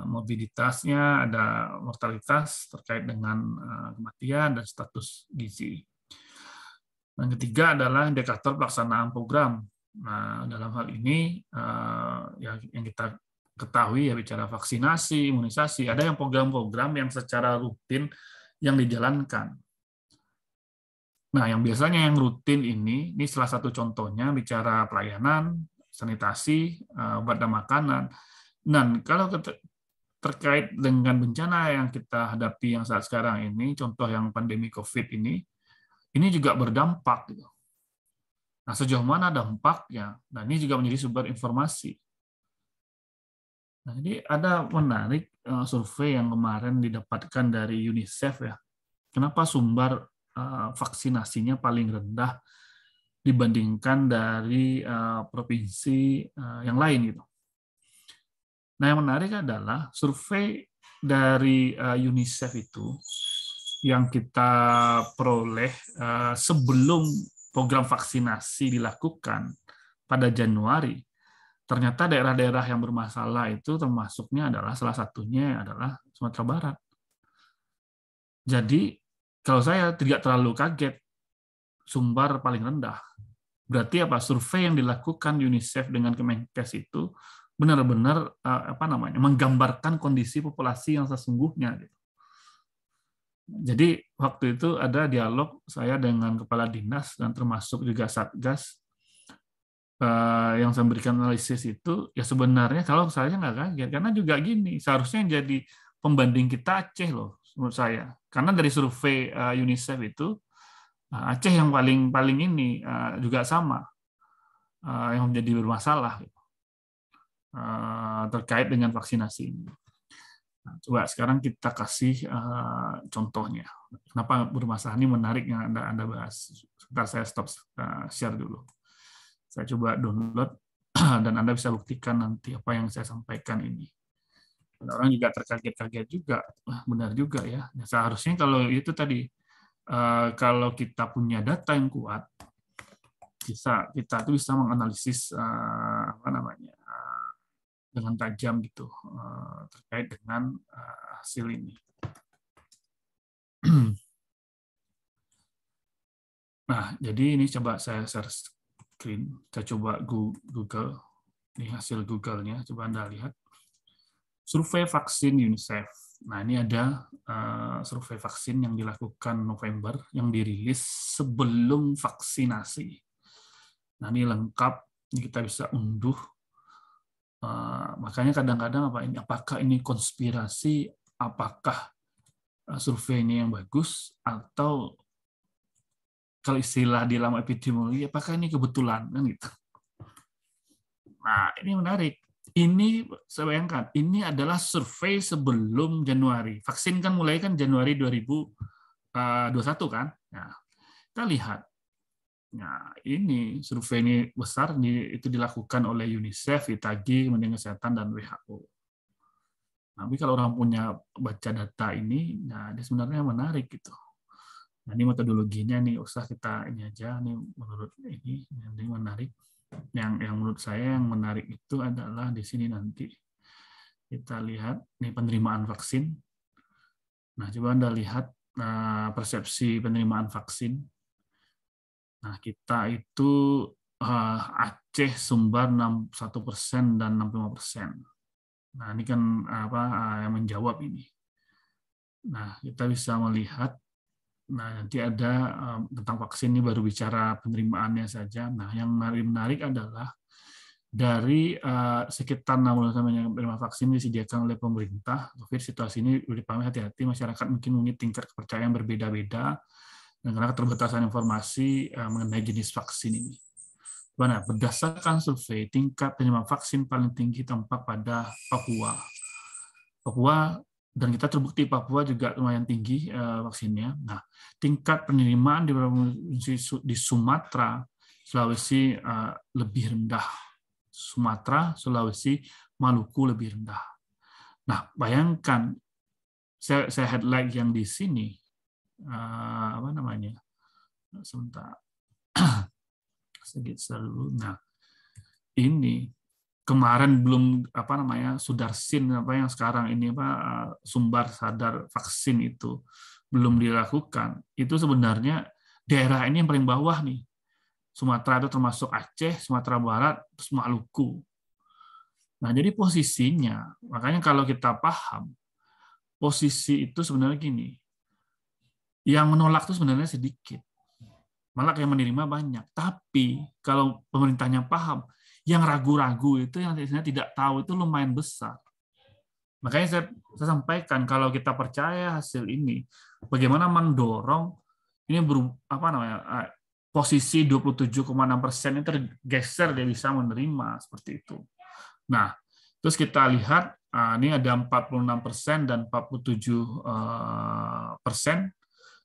eh, mobilitasnya, ada mortalitas terkait dengan eh, kematian dan status gizi. Yang ketiga adalah indikator pelaksanaan program. Nah, dalam hal ini ya, yang kita ketahui ya bicara vaksinasi, imunisasi, ada yang program-program yang secara rutin yang dijalankan. Nah, yang biasanya yang rutin ini, ini salah satu contohnya bicara pelayanan, sanitasi, eh, obat dan makanan. Dan kalau terkait dengan bencana yang kita hadapi yang saat sekarang ini, contoh yang pandemi COVID ini, ini juga berdampak. Gitu. Nah, sejauh mana dampaknya? Nah, ini juga menjadi sumber informasi. Nah, ini ada menarik uh, survei yang kemarin didapatkan dari UNICEF ya. Kenapa sumber uh, vaksinasinya paling rendah dibandingkan dari uh, provinsi uh, yang lain gitu. Nah, yang menarik adalah survei dari uh, UNICEF itu yang kita peroleh uh, sebelum program vaksinasi dilakukan pada Januari ternyata daerah-daerah yang bermasalah itu termasuknya adalah salah satunya adalah Sumatera Barat. Jadi kalau saya tidak terlalu kaget sumber paling rendah. Berarti apa survei yang dilakukan UNICEF dengan Kemenkes itu benar-benar eh, apa namanya menggambarkan kondisi populasi yang sesungguhnya gitu. Jadi waktu itu ada dialog saya dengan kepala dinas dan termasuk juga satgas Eh, yang saya berikan analisis itu ya sebenarnya kalau saya nggak kaget karena juga gini seharusnya yang jadi pembanding kita Aceh loh menurut saya karena dari survei eh, UNICEF itu eh, Aceh yang paling paling ini juga sama yang menjadi bermasalah terkait dengan vaksinasi ini. Nah, coba sekarang kita kasih contohnya. Kenapa bermasalah ini menarik yang anda anda bahas? Sebentar saya stop share dulu. Saya coba download dan Anda bisa buktikan nanti apa yang saya sampaikan ini. Dan orang juga terkaget-kaget juga, benar juga ya. Nah, seharusnya kalau itu tadi, eh, kalau kita punya data yang kuat, bisa kita itu bisa menganalisis eh, apa namanya eh, dengan tajam gitu terkait dengan hasil ini. Nah, jadi ini coba saya share screen. Kita coba Google, ini hasil Google-nya, coba Anda lihat. Survei vaksin UNICEF. Nah, ini ada uh, survei vaksin yang dilakukan November yang dirilis sebelum vaksinasi. Nah, ini lengkap, ini kita bisa unduh. Uh, makanya kadang-kadang apa ini apakah ini konspirasi, apakah eh, surveinya yang bagus atau kalau istilah di lama epidemiologi apakah ini kebetulan kan gitu nah ini menarik ini saya bayangkan ini adalah survei sebelum Januari vaksin kan mulai kan Januari 2021 eh, kan nah kita lihat nah ini survei ini besar ini itu dilakukan oleh UNICEF Itagi Kementerian Kesehatan dan WHO tapi kalau orang punya baca data ini nah dia sebenarnya menarik gitu Nah, ini metodologinya nih usah kita ini aja nih menurut ini ini menarik. Yang yang menurut saya yang menarik itu adalah di sini nanti kita lihat nih penerimaan vaksin. Nah, coba Anda lihat nah, persepsi penerimaan vaksin. Nah, kita itu uh, Aceh Sumbar 61% dan 65%. Nah, ini kan apa eh, yang menjawab ini. Nah, kita bisa melihat Nah, nanti ada um, tentang vaksin ini baru bicara penerimaannya saja. Nah, yang menarik adalah dari uh, sekitar 6 bulan kami penerima vaksin disediakan oleh pemerintah. Covid situasi ini lebih paling hati-hati masyarakat mungkin punya tingkat kepercayaan berbeda-beda dan karena keterbatasan informasi uh, mengenai jenis vaksin ini. Mana berdasarkan survei tingkat penerima vaksin paling tinggi tampak pada Papua. Papua dan kita terbukti Papua juga lumayan tinggi eh, vaksinnya. Nah, tingkat penerimaan di provinsi di Sumatera, Sulawesi eh, lebih rendah. Sumatera, Sulawesi, Maluku lebih rendah. Nah, bayangkan saya, saya yang di sini uh, apa namanya? Sebentar. Sedikit dulu. Nah, ini kemarin belum apa namanya Sudarsin apa yang sekarang ini apa eh, sumbar sadar vaksin itu belum dilakukan itu sebenarnya daerah ini yang paling bawah nih Sumatera itu termasuk Aceh Sumatera Barat terus Maluku nah jadi posisinya makanya kalau kita paham posisi itu sebenarnya gini yang menolak itu sebenarnya sedikit malah yang menerima banyak tapi kalau pemerintahnya paham yang ragu-ragu itu yang biasanya tidak tahu itu lumayan besar. Makanya saya, saya sampaikan kalau kita percaya hasil ini, bagaimana mendorong ini ber, apa namanya posisi 27,6 persen ini tergeser dia bisa menerima seperti itu. Nah, terus kita lihat ini ada 46 persen dan 47 e, persen.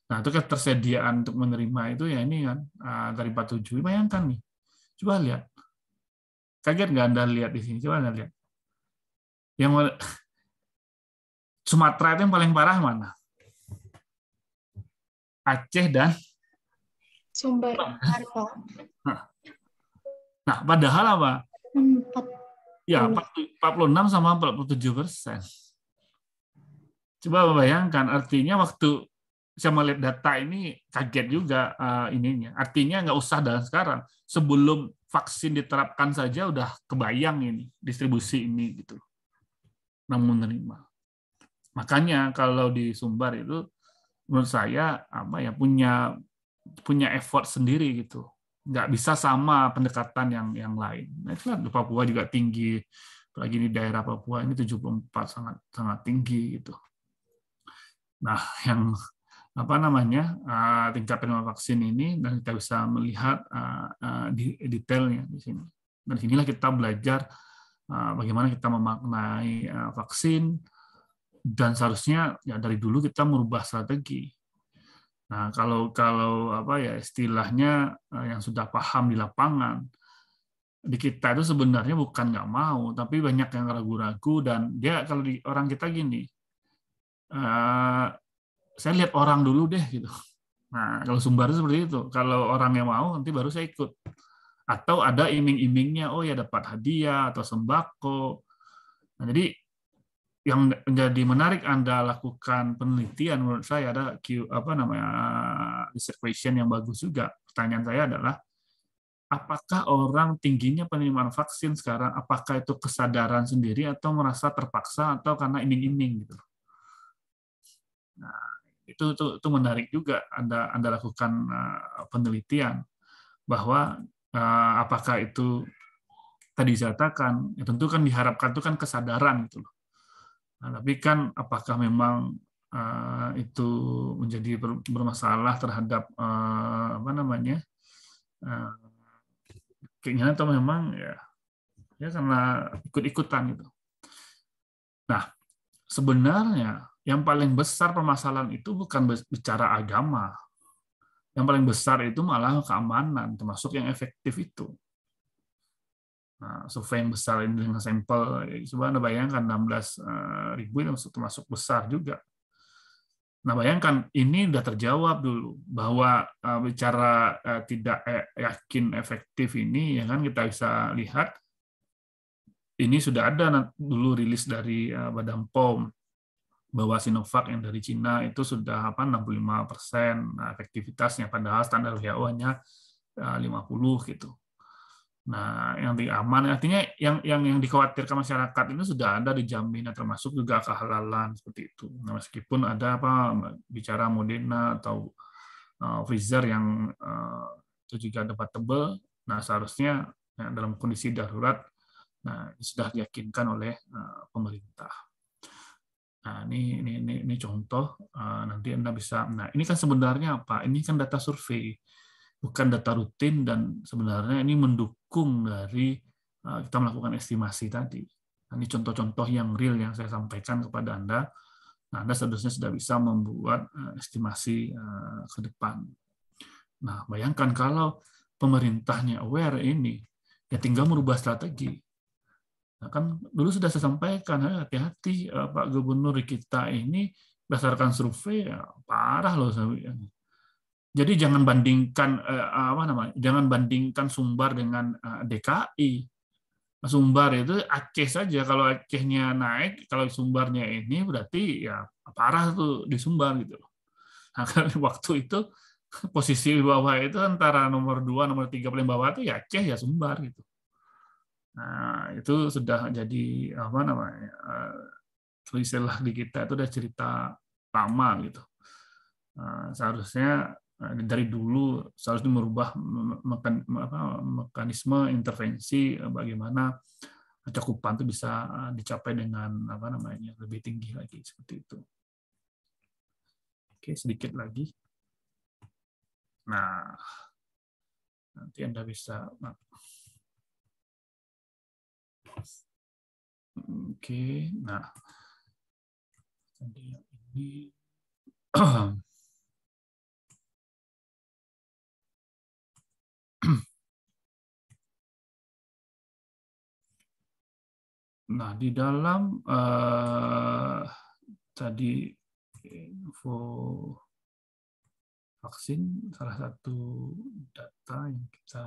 Nah, itu ketersediaan untuk menerima itu ya ini kan dari 47. Bayangkan nih, coba lihat Kaget nggak Anda lihat di sini? Coba Anda lihat. Yang Sumatera itu yang paling parah mana? Aceh dan Sumber Harto. Nah, padahal apa? 4. Ya, 46 sama 47 persen. Coba bayangkan, artinya waktu saya melihat data ini kaget juga uh, ininya. Artinya nggak usah dalam sekarang. Sebelum vaksin diterapkan saja udah kebayang ini distribusi ini gitu namun menerima makanya kalau di Sumbar itu menurut saya apa ya punya punya effort sendiri gitu nggak bisa sama pendekatan yang yang lain nah itu kan Papua juga tinggi apalagi di daerah Papua ini 74 sangat sangat tinggi gitu nah yang apa namanya uh, tingkat penerima vaksin ini dan kita bisa melihat uh, uh, detailnya di sini. Dan inilah kita belajar uh, bagaimana kita memaknai uh, vaksin dan seharusnya ya dari dulu kita merubah strategi. Nah kalau kalau apa ya istilahnya uh, yang sudah paham di lapangan di kita itu sebenarnya bukan nggak mau tapi banyak yang ragu-ragu dan dia kalau di orang kita gini saya lihat orang dulu deh gitu. Nah, kalau sumber seperti itu. Kalau orang yang mau, nanti baru saya ikut. Atau ada iming-imingnya, oh ya dapat hadiah atau sembako. Nah, jadi yang menjadi menarik Anda lakukan penelitian menurut saya ada Q, apa namanya research question yang bagus juga. Pertanyaan saya adalah apakah orang tingginya penerimaan vaksin sekarang apakah itu kesadaran sendiri atau merasa terpaksa atau karena iming-iming gitu. Nah, itu, itu itu menarik juga anda anda lakukan eh, penelitian bahwa eh, apakah itu tadi dikatakan ya tentu kan diharapkan itu kan kesadaran itu loh nah, tapi kan apakah memang eh, itu menjadi bermasalah terhadap apa namanya keinginan atau memang ya ya karena ikut-ikutan gitu nah sebenarnya yang paling besar permasalahan itu bukan bicara agama. Yang paling besar itu malah keamanan, termasuk yang efektif itu. Nah, survei yang besar ini dengan sampel, ya, coba Anda bayangkan 16 eh, ribu itu termasuk besar juga. Nah, bayangkan ini sudah terjawab dulu bahwa eh, bicara eh, tidak yakin efektif ini, ya kan kita bisa lihat ini sudah ada dulu rilis dari Badan POM bahwa Sinovac yang dari Cina itu sudah apa 65 persen efektivitasnya padahal standar WHO hanya 50 eh, gitu. Nah, yang aman artinya yang yang yang dikhawatirkan masyarakat ini sudah ada dijamin termasuk juga kehalalan seperti itu. Nah, meskipun ada apa bicara Moderna atau uh, Pfizer yang uh, itu juga debatable, nah seharusnya ya, dalam kondisi darurat nah sudah diyakinkan oleh uh, pemerintah. Nah, ini, ini, ini, ini contoh, ah, nanti Anda bisa, nah ini kan sebenarnya apa? Ini kan data survei, bukan data rutin, dan sebenarnya ini mendukung dari ah, kita melakukan estimasi tadi. Nah, ini contoh-contoh yang real yang saya sampaikan kepada Anda. Nah, Anda seharusnya sudah bisa membuat ah, estimasi ke depan. Nah, bayangkan kalau pemerintahnya aware ini, ya tinggal merubah strategi Nah, kan dulu sudah saya sampaikan, hati-hati eh, Pak Gubernur kita ini berdasarkan survei ya, parah loh saya Jadi jangan bandingkan eh, apa namanya? Jangan bandingkan Sumbar dengan eh, DKI. Sumbar itu Aceh saja. Kalau Acehnya naik, kalau Sumbarnya ini berarti ya parah tuh di Sumbar gitu. loh Nah, waktu itu posisi bawah itu antara nomor dua, nomor tiga paling bawah itu ya Aceh ya Sumbar gitu. Nah, itu sudah jadi apa namanya? tulisanlah eh, di kita itu sudah cerita lama gitu. Nah, seharusnya eh, dari dulu seharusnya merubah mekan, mekanisme intervensi eh, bagaimana cakupan itu bisa dicapai dengan apa namanya lebih tinggi lagi seperti itu. Oke, sedikit lagi. Nah, nanti Anda bisa Oke, nah tadi yang ini. Nah, di dalam uh, tadi info vaksin salah satu data yang kita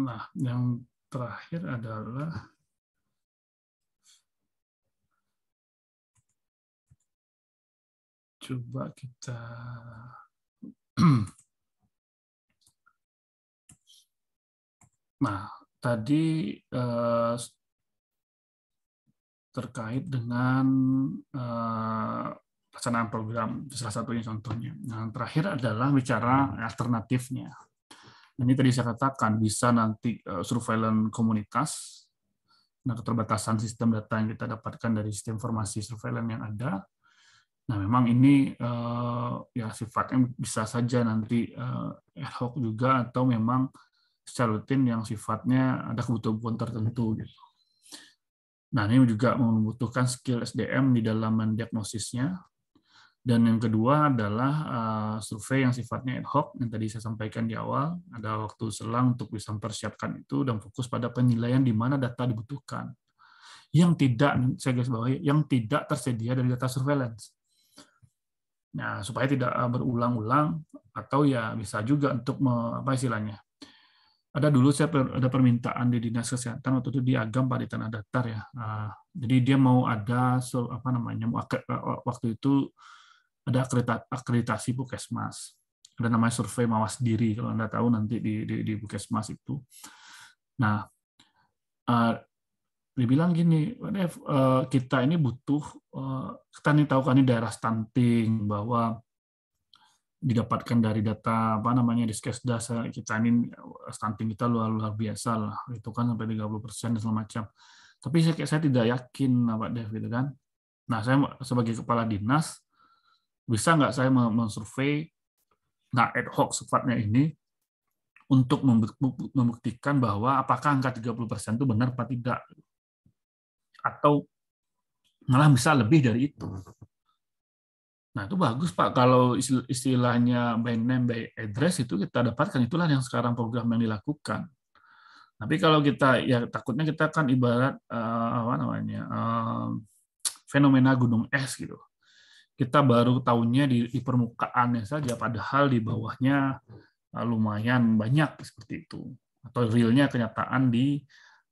Nah, yang terakhir adalah coba kita Nah, tadi eh, terkait dengan eh, pelaksanaan program, salah satunya contohnya. Nah, yang terakhir adalah bicara alternatifnya ini tadi saya katakan bisa nanti eh, surveillance komunitas, nah keterbatasan sistem data yang kita dapatkan dari sistem informasi surveillance yang ada. Nah memang ini eh, ya sifatnya bisa saja nanti eh, ad hoc juga atau memang secara rutin yang sifatnya ada kebutuhan tertentu gitu. Nah, ini juga membutuhkan skill SDM di dalam mendiagnosisnya. Dan yang kedua adalah uh, survei yang sifatnya ad hoc yang tadi saya sampaikan di awal, ada waktu selang untuk bisa mempersiapkan itu dan fokus pada penilaian di mana data dibutuhkan. Yang tidak saya garis bawahi, yang tidak tersedia dari data surveillance. Nah, supaya tidak eh, berulang-ulang atau ya bisa juga untuk me, apa istilahnya? Ada dulu saya per, ada permintaan di Dinas Kesehatan waktu itu di Agam pada Tanah Datar ya. Uh, jadi dia mau ada so, apa namanya eh, waktu itu ada akreditasi Puskesmas. Ada namanya survei mawas diri kalau Anda tahu nanti di di, di Puskesmas itu. Nah, uh, dibilang gini, uh, kita ini butuh uh, kita ini tahu kan ini daerah stunting bahwa didapatkan dari data apa namanya dasar kita ini stunting kita luar luar biasa lah itu kan sampai 30 persen dan segala macam tapi saya saya tidak yakin Pak Dev gitu kan nah saya sebagai kepala dinas bisa nggak saya mensurvei nah ad hoc sifatnya ini untuk membuktikan bahwa apakah angka 30% itu benar atau tidak atau malah bisa lebih dari itu. Nah, itu bagus Pak kalau istilahnya by name by address itu kita dapatkan itulah yang sekarang program yang dilakukan. Tapi kalau kita ya takutnya kita kan ibarat uh, apa namanya? Uh, fenomena gunung es gitu kita baru tahunya di, di permukaannya saja, padahal di bawahnya eh, lumayan banyak seperti itu. Atau realnya kenyataan di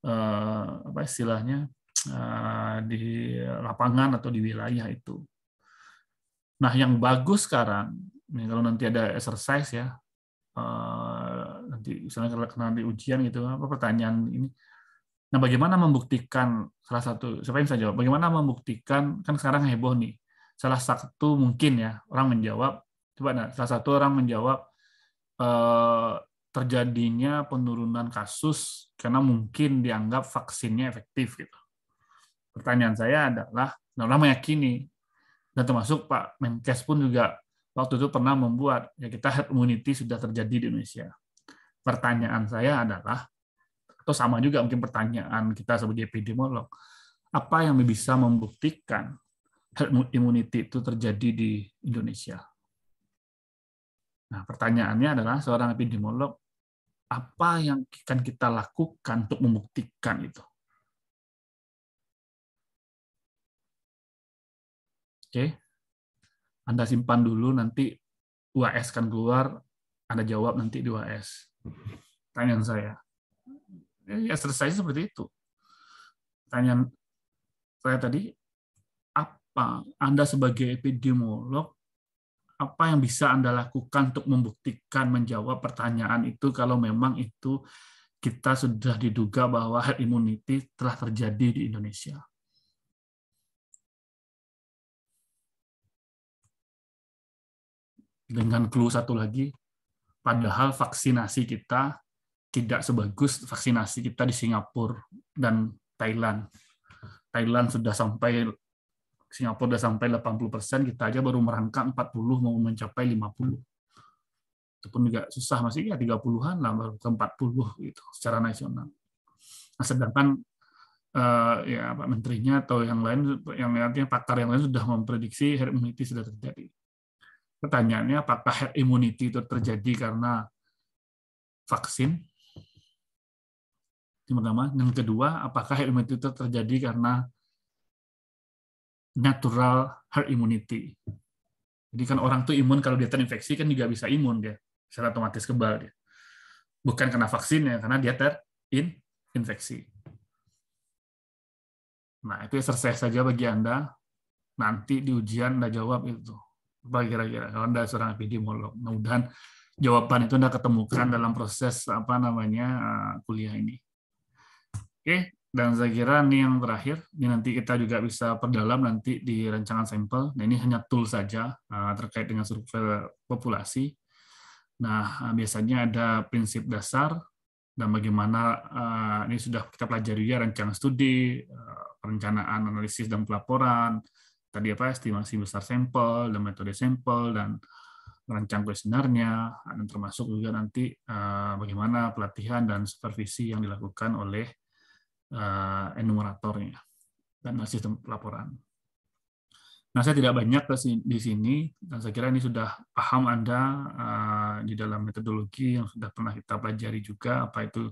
eh, apa istilahnya eh, di lapangan atau di wilayah itu. Nah, yang bagus sekarang, nih kalau nanti ada exercise ya, eh, nanti misalnya karena di ujian gitu, apa pertanyaan ini, Nah, bagaimana membuktikan salah satu siapa yang bisa jawab? Bagaimana membuktikan kan sekarang heboh nih salah satu mungkin ya orang menjawab coba nah, salah satu orang menjawab eh, terjadinya penurunan kasus karena mungkin dianggap vaksinnya efektif gitu. Pertanyaan saya adalah, nah orang meyakini dan termasuk Pak Menkes pun juga waktu itu pernah membuat ya kita herd immunity sudah terjadi di Indonesia. Pertanyaan saya adalah atau sama juga mungkin pertanyaan kita sebagai epidemiolog, apa yang bisa membuktikan herd immunity itu terjadi di Indonesia. Nah, pertanyaannya adalah seorang epidemiolog apa yang akan kita lakukan untuk membuktikan itu? Oke. Anda simpan dulu nanti UAS kan keluar, Anda jawab nanti di UAS. Tanyaan saya. Ya, selesai seperti itu. Tanyaan saya tadi, apa Anda sebagai epidemiolog apa yang bisa Anda lakukan untuk membuktikan menjawab pertanyaan itu kalau memang itu kita sudah diduga bahwa herd immunity telah terjadi di Indonesia? Dengan clue satu lagi, padahal vaksinasi kita tidak sebagus vaksinasi kita di Singapura dan Thailand. Thailand sudah sampai Singapura udah sampai 80%, persen kita aja baru merangkak 40 mau mencapai 50. Itu pun juga susah masih ya 30-an lah baru ke 40 gitu secara nasional. Nah, sedangkan uh, ya Pak Menterinya atau yang lain yang artinya pakar yang lain sudah memprediksi herd immunity sudah terjadi. Pertanyaannya apakah herd immunity itu terjadi karena vaksin? Yang pertama, yang kedua, apakah herd immunity itu terjadi karena natural herd immunity. Jadi kan orang tuh imun kalau dia terinfeksi kan juga bisa imun dia, secara otomatis kebal dia. Bukan karena vaksin ya, karena dia terinfeksi. Nah, itu selesai saja bagi Anda. Nanti di ujian Anda jawab itu. Apa kira-kira? Kalau Anda seorang epidemiolog, mudah-mudahan jawaban itu Anda ketemukan dalam proses apa namanya eh, kuliah ini. Oke, dan saya kira ini yang terakhir, ini nanti kita juga bisa perdalam nanti di rancangan sampel. Nah, ini hanya tool saja uh, terkait dengan survei populasi. Nah, uh, biasanya ada prinsip dasar dan bagaimana uh, ini sudah kita pelajari ya rancangan studi, uh, perencanaan, analisis dan pelaporan, tadi apa estimasi besar sampel dan metode sampel dan rancang kuesionernya dan termasuk juga nanti uh, bagaimana pelatihan dan supervisi yang dilakukan oleh uh, enumeratornya dan sistem pelaporan. Nah, saya tidak banyak di sini, dan saya kira ini sudah paham Anda uh, di dalam metodologi yang sudah pernah kita pelajari juga, apa itu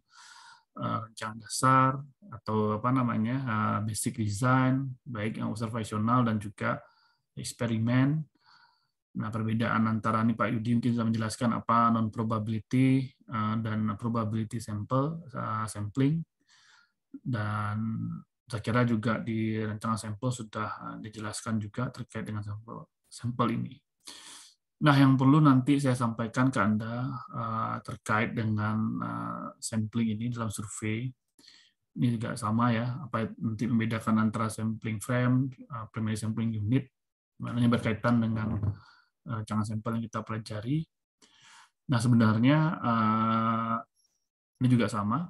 uh, dasar, atau apa namanya, uh, basic design, baik yang observasional dan juga eksperimen. Nah, perbedaan antara ini Pak Yudi mungkin sudah menjelaskan apa non-probability uh, dan probability sample, uh, sampling dan saya kira juga di rancangan sampel sudah eh, dijelaskan juga terkait dengan sampel sampel ini. Nah, yang perlu nanti saya sampaikan ke Anda eh, terkait dengan eh, sampling ini dalam survei. Ini juga sama ya, apa nanti membedakan antara sampling frame, uh, primary sampling unit, maknanya berkaitan dengan uh, jangan sampel yang kita pelajari. Nah, sebenarnya ini juga sama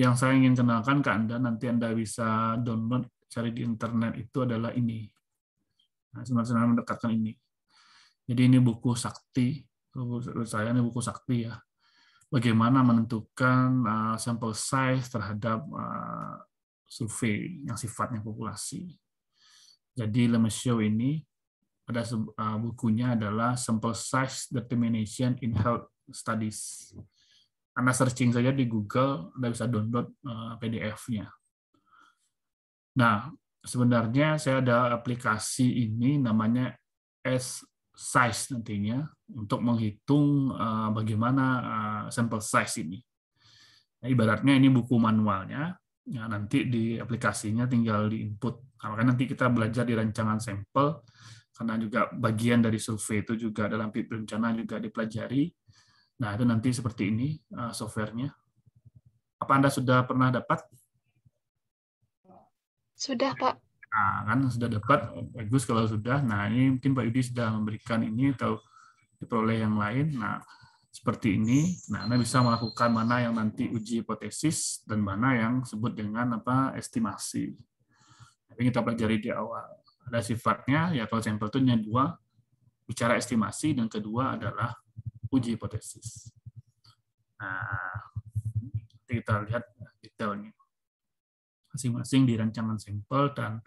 yang saya ingin kenalkan ke Anda, nanti Anda bisa download, cari di internet, itu adalah ini. Nah, sebenarnya mendekatkan ini. Jadi ini buku sakti, buku saya ini buku sakti ya. Bagaimana menentukan uh, sample size terhadap uh, survei yang sifatnya populasi. Jadi Lemesio ini ada uh, bukunya adalah Sample Size Determination in Health Studies. Anda searching saja di Google, Anda bisa download eh, PDF-nya. Nah, sebenarnya saya ada aplikasi ini namanya S size nantinya untuk menghitung eh, bagaimana eh, sample size ini. Nah, ibaratnya ini buku manualnya, ya nanti di aplikasinya tinggal di input. Nah, maka nanti kita belajar di rancangan sampel, karena juga bagian dari survei itu juga dalam rencana juga dipelajari. Nah, itu nanti seperti ini uh, softwarenya. Apa Anda sudah pernah dapat? Sudah, Pak. Nah, kan sudah dapat. Bagus kalau sudah. Nah, ini mungkin Pak Yudi sudah memberikan ini atau diperoleh yang lain. Nah, seperti ini. Nah, Anda bisa melakukan mana yang nanti uji hipotesis dan mana yang sebut dengan apa estimasi. Tapi nah, kita pelajari di awal. Ada sifatnya, ya kalau sampel itu dua, bicara estimasi, dan kedua adalah uji hipotesis. Nah, kita lihat detailnya masing-masing di rancangan sampel dan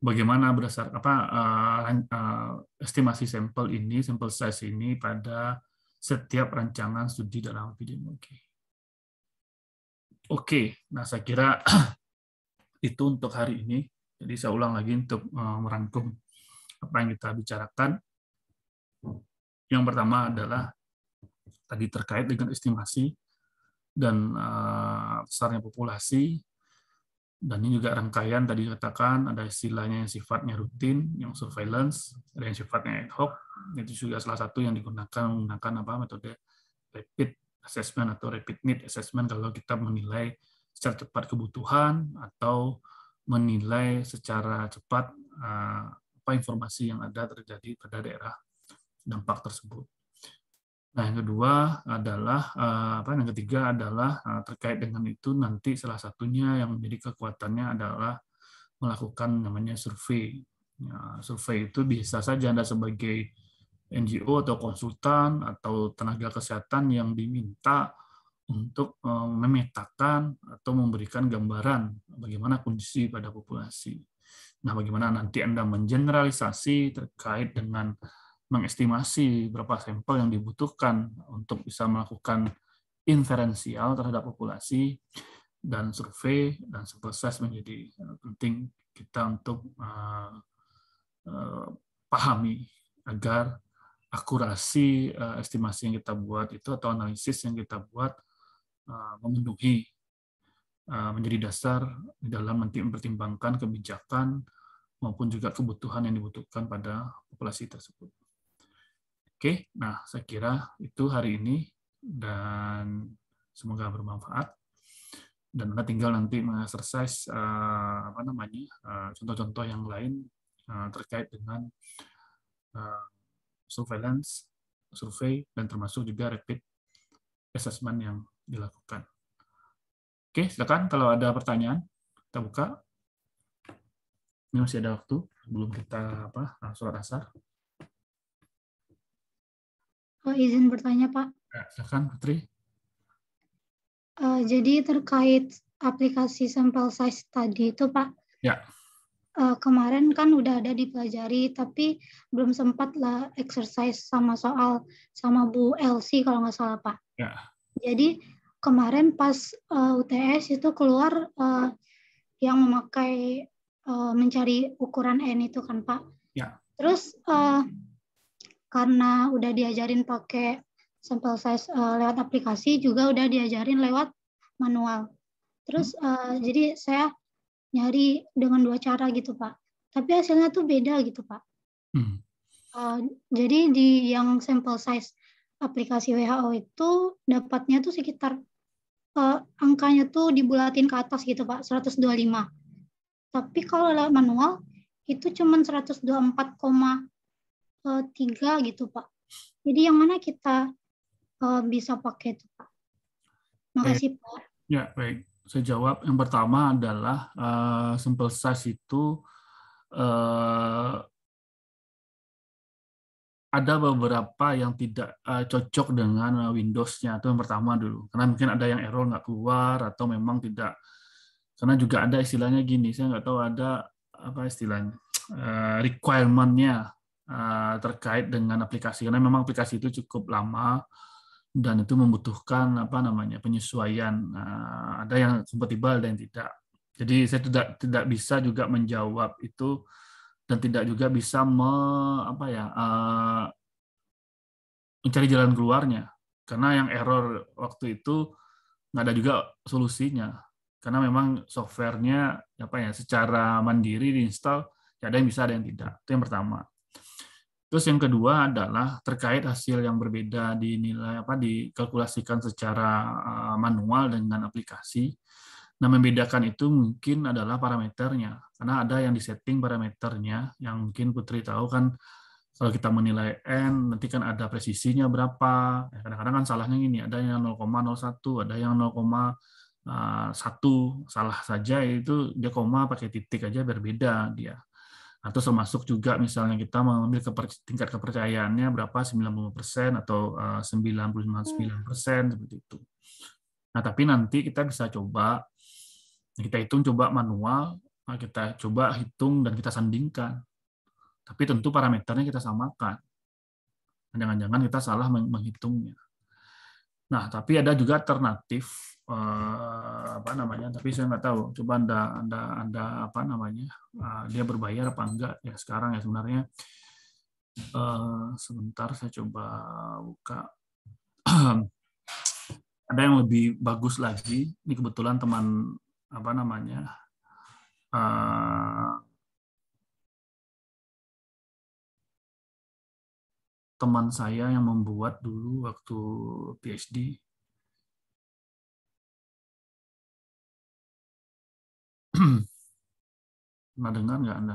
bagaimana berdasar apa uh, uh, estimasi sampel ini, sampel size ini pada setiap rancangan studi dalam epidemiologi. Oke, okay. nah saya kira itu untuk hari ini. Jadi saya ulang lagi untuk eh, merangkum apa yang kita bicarakan. Yang pertama adalah tadi terkait dengan estimasi dan eh, besarnya populasi dan ini juga rangkaian tadi katakan ada istilahnya yang sifatnya rutin yang surveillance ada yang sifatnya ad hoc itu juga salah satu yang digunakan menggunakan apa metode rapid assessment atau rapid need assessment kalau kita menilai secara cepat kebutuhan atau menilai secara cepat eh, apa informasi yang ada terjadi pada daerah dampak tersebut Nah, yang kedua adalah eh, apa yang ketiga adalah eh, terkait dengan itu nanti salah satunya yang menjadi kekuatannya adalah melakukan namanya survei. Nah, survei itu bisa saja Anda sebagai NGO atau konsultan atau tenaga kesehatan yang diminta untuk eh, memetakan atau memberikan gambaran bagaimana kondisi pada populasi. Nah, bagaimana nanti Anda mengeneralisasi terkait dengan mengestimasi berapa sampel yang dibutuhkan untuk bisa melakukan inferensial terhadap populasi dan survei dan sampel menjadi eh, penting kita untuk uh, uh, pahami agar akurasi uh, estimasi yang kita buat itu atau analisis yang kita buat uh, memenuhi uh, menjadi dasar dalam nanti mempertimbangkan kebijakan maupun juga kebutuhan yang dibutuhkan pada populasi tersebut. Oke, nah saya kira itu hari ini dan semoga bermanfaat. Dan Anda tinggal nanti mengeksersis eh, apa namanya eh, contoh-contoh yang lain eh, terkait dengan surveillance, survei, dan termasuk juga rapid assessment yang dilakukan. Oke, silakan kalau ada pertanyaan kita buka. Ini masih ada waktu belum kita apa surat asar. Oh, izin bertanya Pak. Ya, silakan Putri. Uh, jadi terkait aplikasi sampel size tadi itu Pak. Ya. Uh, kemarin kan udah ada dipelajari tapi belum sempat lah exercise sama soal sama Bu Elsi kalau nggak salah Pak. Ya. Jadi kemarin pas uh, eh, UTS itu keluar uh, yang memakai uh, mencari ukuran n itu kan Pak. Ya. Terus uh, karena udah diajarin pakai sample size uh, lewat aplikasi juga udah diajarin lewat manual. Terus uh, jadi saya nyari dengan dua cara gitu pak. Tapi hasilnya tuh beda gitu pak. Hmm. Uh, jadi di yang sample size aplikasi WHO itu dapatnya tuh sekitar uh, angkanya tuh dibulatin ke atas gitu pak 125. Tapi kalau lewat manual itu cuma 124, uh, gitu Pak. Jadi yang mana kita uh, bisa pakai itu Pak? Makasih baik. Pak. Ya baik, saya jawab. Yang pertama adalah uh, simple size itu uh, ada beberapa yang tidak uh, cocok dengan Windows-nya itu yang pertama dulu karena mungkin ada yang error nggak keluar atau memang tidak karena juga ada istilahnya gini saya nggak tahu ada apa istilahnya uh, requirement-nya Eh, terkait dengan aplikasi karena memang aplikasi itu cukup lama dan itu membutuhkan apa namanya penyesuaian nah, ada yang kompatibel dan tidak jadi saya tidak tidak bisa juga menjawab itu dan tidak juga bisa me, apa ya uh, mencari jalan keluarnya karena yang error waktu itu nggak ada juga solusinya karena memang softwarenya apa ya secara mandiri diinstal ya ada yang bisa ada yang tidak itu yang pertama Terus yang kedua adalah terkait hasil yang berbeda dinilai apa dikalkulasikan secara eh, manual dengan aplikasi. Nah, membedakan itu mungkin adalah parameternya. Karena ada yang disetting parameternya yang mungkin Putri tahu kan kalau kita menilai n nanti kan ada presisinya berapa. Ya, kadang-kadang kan salahnya ini ada yang 0,01, ada yang 0,1 eh, salah saja itu dia koma pakai titik aja berbeda dia atau termasuk juga misalnya kita mengambil tingkat kepercayaannya berapa 90% atau eh, uh, 99% hmm. seperti itu. Nah, tapi nanti kita bisa coba kita hitung coba manual, eh, kita coba hitung dan kita sandingkan. Tapi tentu parameternya kita samakan. Jangan-jangan kita salah menghitungnya. Nah, tapi ada juga alternatif uh, apa namanya tapi saya nggak tahu coba anda anda anda apa namanya uh, dia berbayar apa enggak ya sekarang ya sebenarnya uh, sebentar saya coba buka ada yang lebih bagus lagi ini kebetulan teman apa namanya uh, teman saya yang membuat dulu waktu PhD Pernah dengar nggak Anda?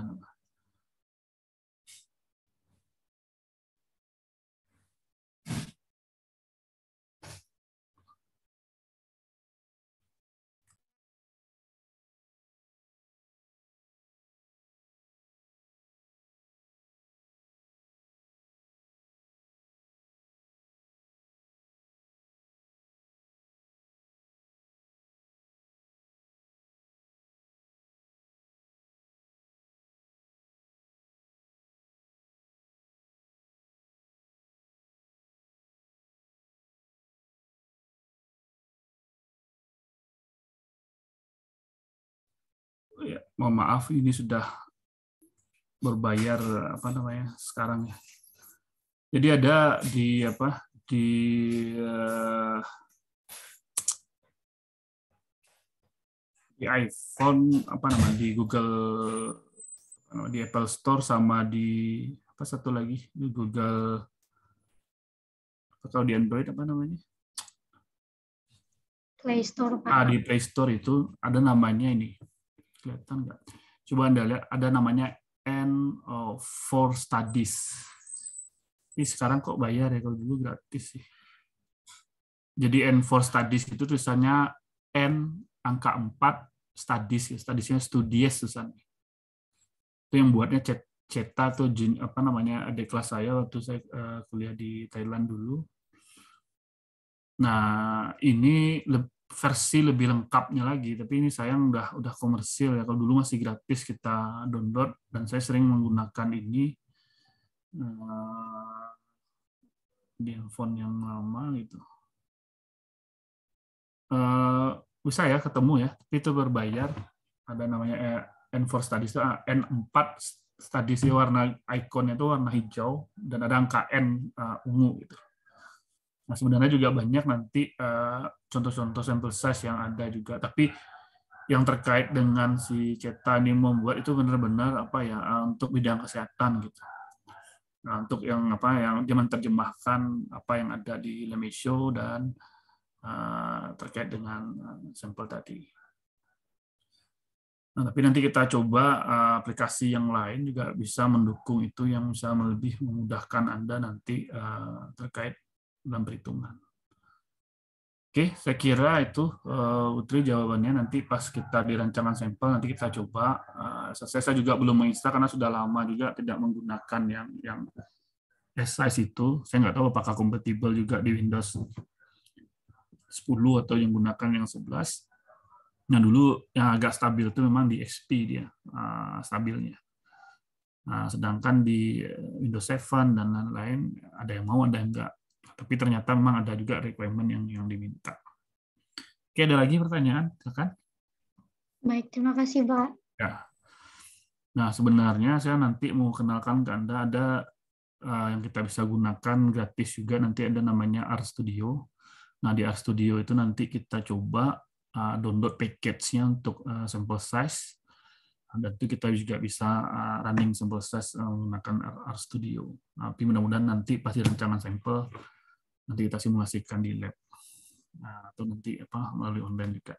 mohon maaf ini sudah berbayar apa namanya sekarang ya. Jadi ada di apa di uh, di iPhone apa namanya di Google di Apple Store sama di apa satu lagi di Google atau di Android apa namanya? Play Store. Ah di Play Store itu ada namanya ini Kelihatan nggak? Coba Anda lihat, ada namanya N for Studies. Ini sekarang kok bayar ya, kalau dulu gratis sih. Jadi N for Studies itu tulisannya N angka 4 Studies, ya. Studiesnya studies tulisannya. Itu yang buatnya cet Ceta atau Jin, apa namanya adik kelas saya waktu saya eh, kuliah di Thailand dulu. Nah, ini versi lebih lengkapnya lagi tapi ini sayang udah udah komersil ya kalau dulu masih gratis kita download dan saya sering menggunakan ini eh, di handphone yang lama gitu eh, bisa ya ketemu ya tapi itu berbayar ada namanya N4 Studies N4 Studies warna ikonnya itu warna hijau dan ada angka N eh, ungu gitu Nah, sebenarnya juga banyak nanti eh, contoh-contoh sampel size yang ada juga, tapi yang terkait dengan si Ceta ini membuat itu benar-benar apa ya eh, untuk bidang kesehatan gitu. Nah, untuk yang apa yang zaman terjemahkan apa yang ada di Lemisho dan uh, terkait dengan sampel tadi. Nah, tapi nanti kita coba uh, aplikasi yang lain juga bisa mendukung itu yang bisa lebih memudahkan Anda nanti uh, terkait dalam perhitungan. Oke, saya kira itu uh, Putri jawabannya nanti pas kita di rancangan sampel nanti kita coba. Uh, eh, saya, saya juga belum menginstal karena sudah lama juga tidak menggunakan yang yang size itu. Saya nggak tahu apakah kompatibel juga di Windows 10 atau yang menggunakan yang 11. Nah dulu yang agak stabil itu memang di XP dia uh, stabilnya. Nah, sedangkan di Windows 7 dan lain-lain ada yang mau ada yang enggak tapi ternyata memang ada juga requirement yang yang diminta. Oke, ada lagi pertanyaan? Silakan. Baik, terima kasih, Pak. Ya. Nah, sebenarnya saya nanti mau kenalkan ke Anda ada uh, yang kita bisa gunakan gratis juga nanti ada namanya Studio. Nah, di Studio itu nanti kita coba uh, download package-nya untuk uh, sample size. Dan itu kita juga bisa running sample size menggunakan Studio. Nah, tapi mudah-mudahan nanti pasti rencana sampel nanti kita simulasikan di lab nah, atau nanti apa melalui online juga.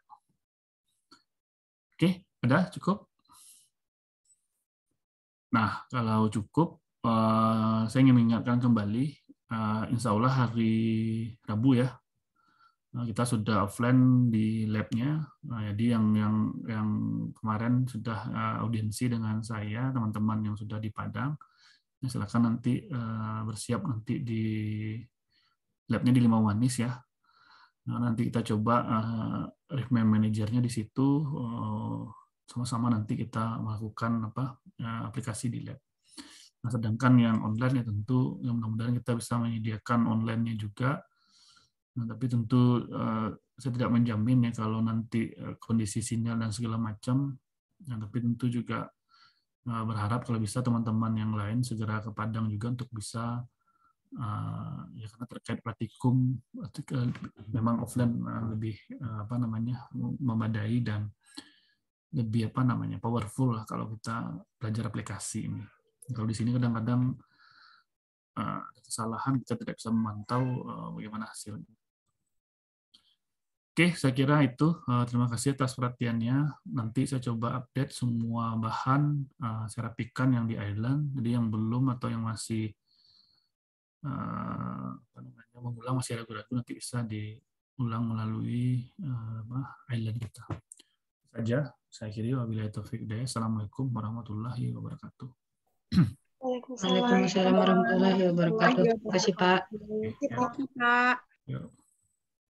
Oke, ada cukup. Nah, kalau cukup, eh, saya ingin mengingatkan kembali, eh, insya Allah hari Rabu ya, eh, kita sudah offline di labnya. Nah, jadi yang yang yang kemarin sudah audiensi dengan saya, teman-teman yang sudah di Padang, ya silakan nanti bersiap nanti di labnya di Lima Manis ya. Nah, nanti kita coba uh, eh, review manajernya di situ eh, sama-sama uh, nanti kita melakukan apa uh, aplikasi di lab. Nah, sedangkan yang online ya tentu yang mudah-mudahan kita bisa menyediakan onlinenya juga. Nah, tapi tentu uh, saya tidak menjamin ya kalau nanti uh, kondisi sinyal dan segala macam. Nah, tapi tentu juga uh, berharap kalau bisa teman-teman yang lain segera ke Padang juga untuk bisa uh, ya karena terkait praktikum memang offline ah, lebih uh, apa namanya memadai dan lebih apa namanya powerful lah kalau kita belajar aplikasi ini. Kalau di sini kadang-kadang uh, kesalahan kita tidak bisa memantau uh, bagaimana hasilnya. Oke, saya kira itu. Terima kasih atas perhatiannya. Nanti saya coba update semua bahan saya rapikan yang di Ireland. Jadi yang belum atau yang masih Eh, apa namanya mengulang masih ada ragu nanti bisa diulang melalui eh, apa island kita saja saya kiri wabillahi taufiq daya assalamualaikum warahmatullahi wabarakatuh Waalaikumsalam warahmatullahi wabarakatuh. Terima kasih Pak. Terima kasih Pak.